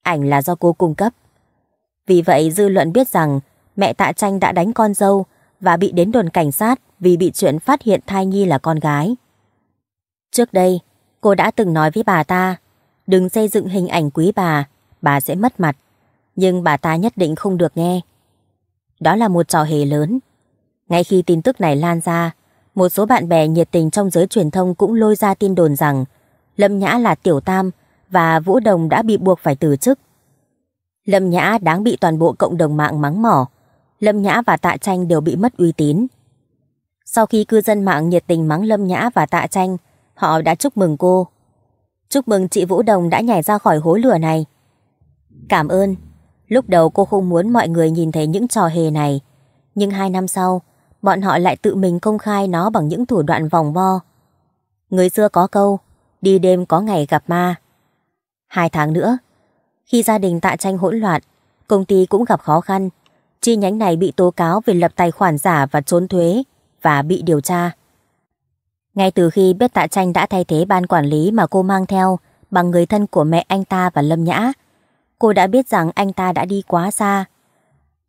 Speaker 1: Ảnh là do cô cung cấp. Vì vậy dư luận biết rằng mẹ tạ tranh đã đánh con dâu và bị đến đồn cảnh sát vì bị chuyện phát hiện thai nhi là con gái. Trước đây, cô đã từng nói với bà ta, đừng xây dựng hình ảnh quý bà, bà sẽ mất mặt. Nhưng bà ta nhất định không được nghe. Đó là một trò hề lớn. Ngay khi tin tức này lan ra, một số bạn bè nhiệt tình trong giới truyền thông cũng lôi ra tin đồn rằng Lâm Nhã là Tiểu Tam và Vũ Đồng đã bị buộc phải từ chức. Lâm Nhã đáng bị toàn bộ cộng đồng mạng mắng mỏ. Lâm Nhã và Tạ Tranh đều bị mất uy tín. Sau khi cư dân mạng nhiệt tình mắng Lâm Nhã và Tạ Tranh, họ đã chúc mừng cô. Chúc mừng chị Vũ Đồng đã nhảy ra khỏi hố lửa này. Cảm ơn, Lúc đầu cô không muốn mọi người nhìn thấy những trò hề này, nhưng hai năm sau, bọn họ lại tự mình công khai nó bằng những thủ đoạn vòng vo. Người xưa có câu, đi đêm có ngày gặp ma. Hai tháng nữa, khi gia đình tạ tranh hỗn loạn, công ty cũng gặp khó khăn. Chi nhánh này bị tố cáo về lập tài khoản giả và trốn thuế và bị điều tra. Ngay từ khi biết tạ tranh đã thay thế ban quản lý mà cô mang theo bằng người thân của mẹ anh ta và Lâm Nhã, cô đã biết rằng anh ta đã đi quá xa.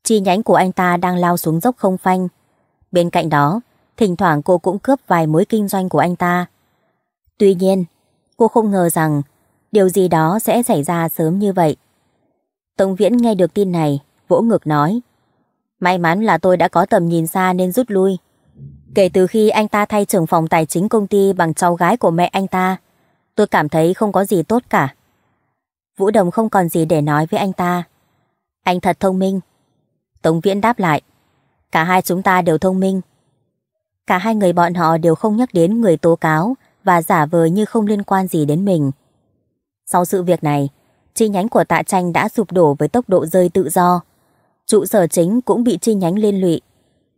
Speaker 1: Chi nhánh của anh ta đang lao xuống dốc không phanh. Bên cạnh đó, thỉnh thoảng cô cũng cướp vài mối kinh doanh của anh ta. Tuy nhiên, cô không ngờ rằng điều gì đó sẽ xảy ra sớm như vậy. Tổng Viễn nghe được tin này, vỗ ngực nói. May mắn là tôi đã có tầm nhìn xa nên rút lui. Kể từ khi anh ta thay trưởng phòng tài chính công ty bằng cháu gái của mẹ anh ta, tôi cảm thấy không có gì tốt cả. Vũ Đồng không còn gì để nói với anh ta. Anh thật thông minh. Tống Viễn đáp lại. Cả hai chúng ta đều thông minh. Cả hai người bọn họ đều không nhắc đến người tố cáo và giả vờ như không liên quan gì đến mình. Sau sự việc này, chi nhánh của tạ tranh đã sụp đổ với tốc độ rơi tự do. Trụ sở chính cũng bị chi nhánh liên lụy.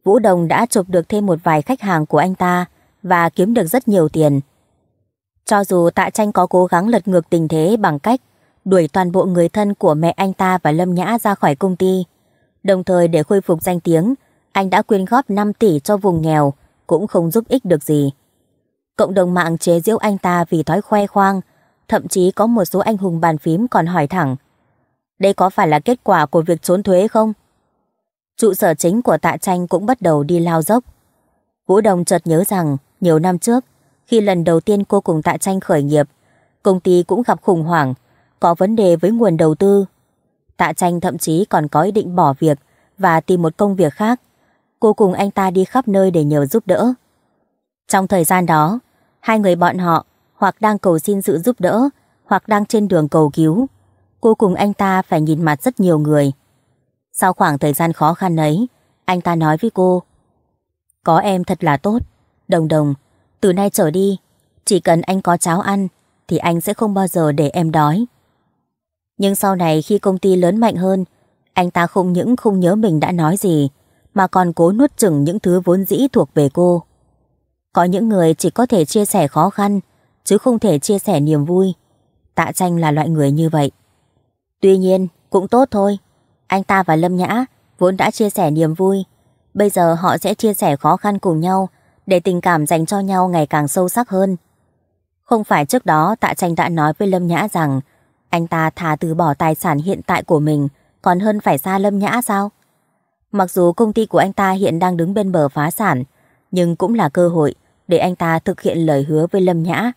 Speaker 1: Vũ Đồng đã chụp được thêm một vài khách hàng của anh ta và kiếm được rất nhiều tiền. Cho dù tạ tranh có cố gắng lật ngược tình thế bằng cách đuổi toàn bộ người thân của mẹ anh ta và Lâm Nhã ra khỏi công ty. Đồng thời để khôi phục danh tiếng, anh đã quyên góp 5 tỷ cho vùng nghèo, cũng không giúp ích được gì. Cộng đồng mạng chế giễu anh ta vì thói khoe khoang, thậm chí có một số anh hùng bàn phím còn hỏi thẳng. Đây có phải là kết quả của việc trốn thuế không? Trụ sở chính của tạ tranh cũng bắt đầu đi lao dốc. Vũ Đồng chợt nhớ rằng, nhiều năm trước, khi lần đầu tiên cô cùng tạ tranh khởi nghiệp, công ty cũng gặp khủng hoảng có vấn đề với nguồn đầu tư. Tạ tranh thậm chí còn có ý định bỏ việc và tìm một công việc khác. Cô cùng anh ta đi khắp nơi để nhờ giúp đỡ. Trong thời gian đó, hai người bọn họ hoặc đang cầu xin sự giúp đỡ hoặc đang trên đường cầu cứu. Cô cùng anh ta phải nhìn mặt rất nhiều người. Sau khoảng thời gian khó khăn ấy, anh ta nói với cô Có em thật là tốt, đồng đồng, từ nay trở đi, chỉ cần anh có cháo ăn thì anh sẽ không bao giờ để em đói. Nhưng sau này khi công ty lớn mạnh hơn, anh ta không những không nhớ mình đã nói gì, mà còn cố nuốt chừng những thứ vốn dĩ thuộc về cô. Có những người chỉ có thể chia sẻ khó khăn, chứ không thể chia sẻ niềm vui. Tạ tranh là loại người như vậy. Tuy nhiên, cũng tốt thôi. Anh ta và Lâm Nhã vốn đã chia sẻ niềm vui. Bây giờ họ sẽ chia sẻ khó khăn cùng nhau để tình cảm dành cho nhau ngày càng sâu sắc hơn. Không phải trước đó Tạ Tranh đã nói với Lâm Nhã rằng anh ta thà từ bỏ tài sản hiện tại của mình còn hơn phải xa lâm nhã sao? Mặc dù công ty của anh ta hiện đang đứng bên bờ phá sản, nhưng cũng là cơ hội để anh ta thực hiện lời hứa với Lâm Nhã.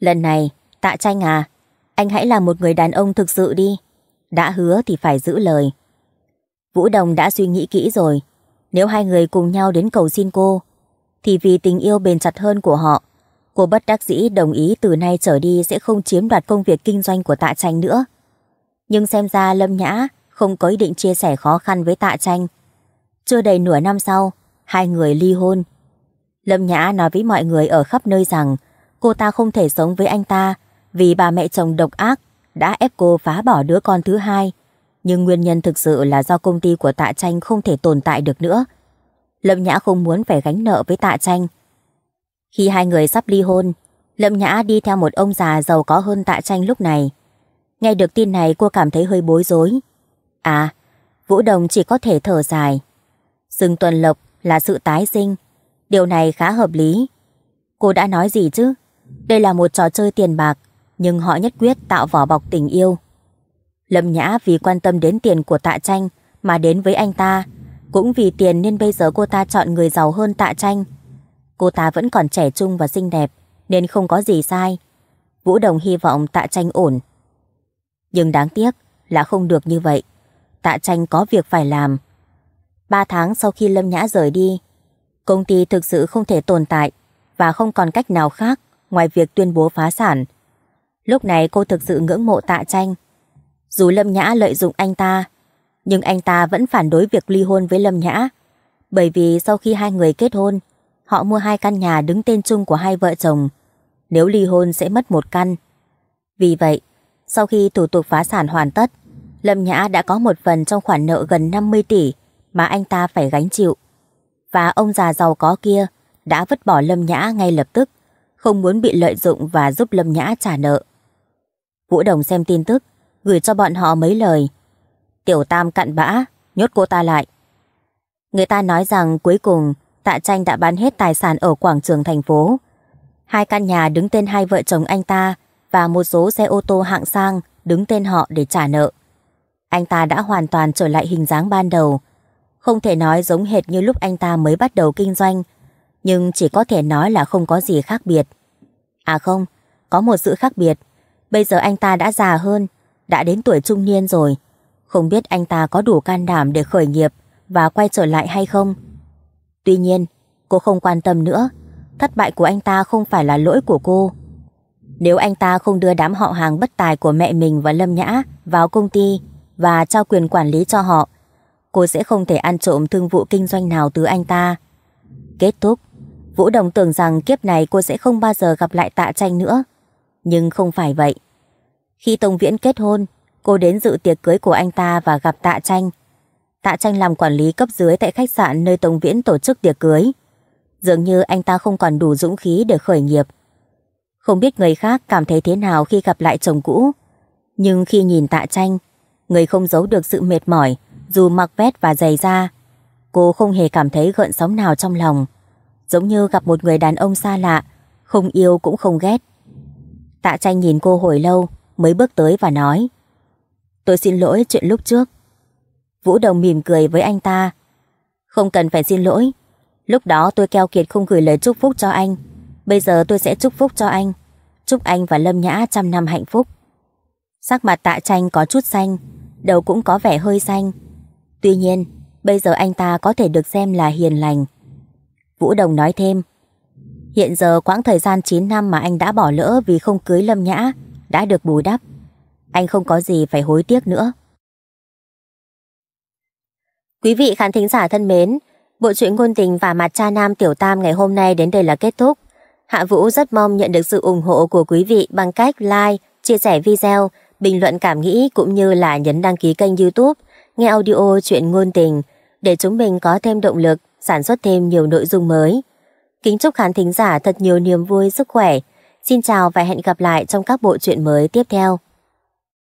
Speaker 1: Lần này, tạ tranh à, anh hãy là một người đàn ông thực sự đi. Đã hứa thì phải giữ lời. Vũ Đồng đã suy nghĩ kỹ rồi. Nếu hai người cùng nhau đến cầu xin cô, thì vì tình yêu bền chặt hơn của họ, Cô bất đắc dĩ đồng ý từ nay trở đi sẽ không chiếm đoạt công việc kinh doanh của Tạ Tranh nữa. Nhưng xem ra Lâm Nhã không có ý định chia sẻ khó khăn với Tạ Tranh. Chưa đầy nửa năm sau, hai người ly hôn. Lâm Nhã nói với mọi người ở khắp nơi rằng cô ta không thể sống với anh ta vì bà mẹ chồng độc ác đã ép cô phá bỏ đứa con thứ hai. Nhưng nguyên nhân thực sự là do công ty của Tạ Tranh không thể tồn tại được nữa. Lâm Nhã không muốn phải gánh nợ với Tạ Tranh. Khi hai người sắp ly hôn, Lâm Nhã đi theo một ông già giàu có hơn tạ tranh lúc này. Nghe được tin này cô cảm thấy hơi bối rối. À, Vũ Đồng chỉ có thể thở dài. Sừng tuần lộc là sự tái sinh. Điều này khá hợp lý. Cô đã nói gì chứ? Đây là một trò chơi tiền bạc, nhưng họ nhất quyết tạo vỏ bọc tình yêu. Lâm Nhã vì quan tâm đến tiền của tạ tranh mà đến với anh ta. Cũng vì tiền nên bây giờ cô ta chọn người giàu hơn tạ tranh Cô ta vẫn còn trẻ trung và xinh đẹp, nên không có gì sai. Vũ Đồng hy vọng tạ tranh ổn. Nhưng đáng tiếc là không được như vậy. Tạ tranh có việc phải làm. Ba tháng sau khi Lâm Nhã rời đi, công ty thực sự không thể tồn tại và không còn cách nào khác ngoài việc tuyên bố phá sản. Lúc này cô thực sự ngưỡng mộ tạ tranh. Dù Lâm Nhã lợi dụng anh ta, nhưng anh ta vẫn phản đối việc ly hôn với Lâm Nhã. Bởi vì sau khi hai người kết hôn, Họ mua hai căn nhà đứng tên chung của hai vợ chồng. Nếu ly hôn sẽ mất một căn. Vì vậy, sau khi thủ tục phá sản hoàn tất, Lâm Nhã đã có một phần trong khoản nợ gần 50 tỷ mà anh ta phải gánh chịu. Và ông già giàu có kia đã vứt bỏ Lâm Nhã ngay lập tức, không muốn bị lợi dụng và giúp Lâm Nhã trả nợ. Vũ Đồng xem tin tức, gửi cho bọn họ mấy lời. Tiểu Tam cặn bã, nhốt cô ta lại. Người ta nói rằng cuối cùng Tạ Tranh đã bán hết tài sản ở quảng trường thành phố. Hai căn nhà đứng tên hai vợ chồng anh ta và một số xe ô tô hạng sang đứng tên họ để trả nợ. Anh ta đã hoàn toàn trở lại hình dáng ban đầu. Không thể nói giống hệt như lúc anh ta mới bắt đầu kinh doanh, nhưng chỉ có thể nói là không có gì khác biệt. À không, có một sự khác biệt. Bây giờ anh ta đã già hơn, đã đến tuổi trung niên rồi. Không biết anh ta có đủ can đảm để khởi nghiệp và quay trở lại hay không. Tuy nhiên, cô không quan tâm nữa. Thất bại của anh ta không phải là lỗi của cô. Nếu anh ta không đưa đám họ hàng bất tài của mẹ mình và Lâm Nhã vào công ty và trao quyền quản lý cho họ, cô sẽ không thể ăn trộm thương vụ kinh doanh nào từ anh ta. Kết thúc, Vũ Đồng tưởng rằng kiếp này cô sẽ không bao giờ gặp lại tạ tranh nữa. Nhưng không phải vậy. Khi Tông Viễn kết hôn, cô đến dự tiệc cưới của anh ta và gặp tạ tranh. Tạ Tranh làm quản lý cấp dưới tại khách sạn nơi Tống Viễn tổ chức tiệc cưới. Dường như anh ta không còn đủ dũng khí để khởi nghiệp. Không biết người khác cảm thấy thế nào khi gặp lại chồng cũ. Nhưng khi nhìn Tạ Tranh, người không giấu được sự mệt mỏi dù mặc vest và giày da. Cô không hề cảm thấy gợn sóng nào trong lòng. Giống như gặp một người đàn ông xa lạ, không yêu cũng không ghét. Tạ Tranh nhìn cô hồi lâu mới bước tới và nói Tôi xin lỗi chuyện lúc trước. Vũ Đồng mỉm cười với anh ta. Không cần phải xin lỗi. Lúc đó tôi keo kiệt không gửi lời chúc phúc cho anh. Bây giờ tôi sẽ chúc phúc cho anh. Chúc anh và Lâm Nhã trăm năm hạnh phúc. Sắc mặt tạ tranh có chút xanh, đầu cũng có vẻ hơi xanh. Tuy nhiên, bây giờ anh ta có thể được xem là hiền lành. Vũ Đồng nói thêm, hiện giờ quãng thời gian 9 năm mà anh đã bỏ lỡ vì không cưới Lâm Nhã đã được bù đắp. Anh không có gì phải hối tiếc nữa. Quý vị khán thính giả thân mến, bộ truyện ngôn tình và mặt cha nam tiểu tam ngày hôm nay đến đây là kết thúc. Hạ Vũ rất mong nhận được sự ủng hộ của quý vị bằng cách like, chia sẻ video, bình luận cảm nghĩ cũng như là nhấn đăng ký kênh youtube, nghe audio chuyện ngôn tình để chúng mình có thêm động lực sản xuất thêm nhiều nội dung mới. Kính chúc khán thính giả thật nhiều niềm vui, sức khỏe. Xin chào và hẹn gặp lại trong các bộ truyện mới tiếp theo.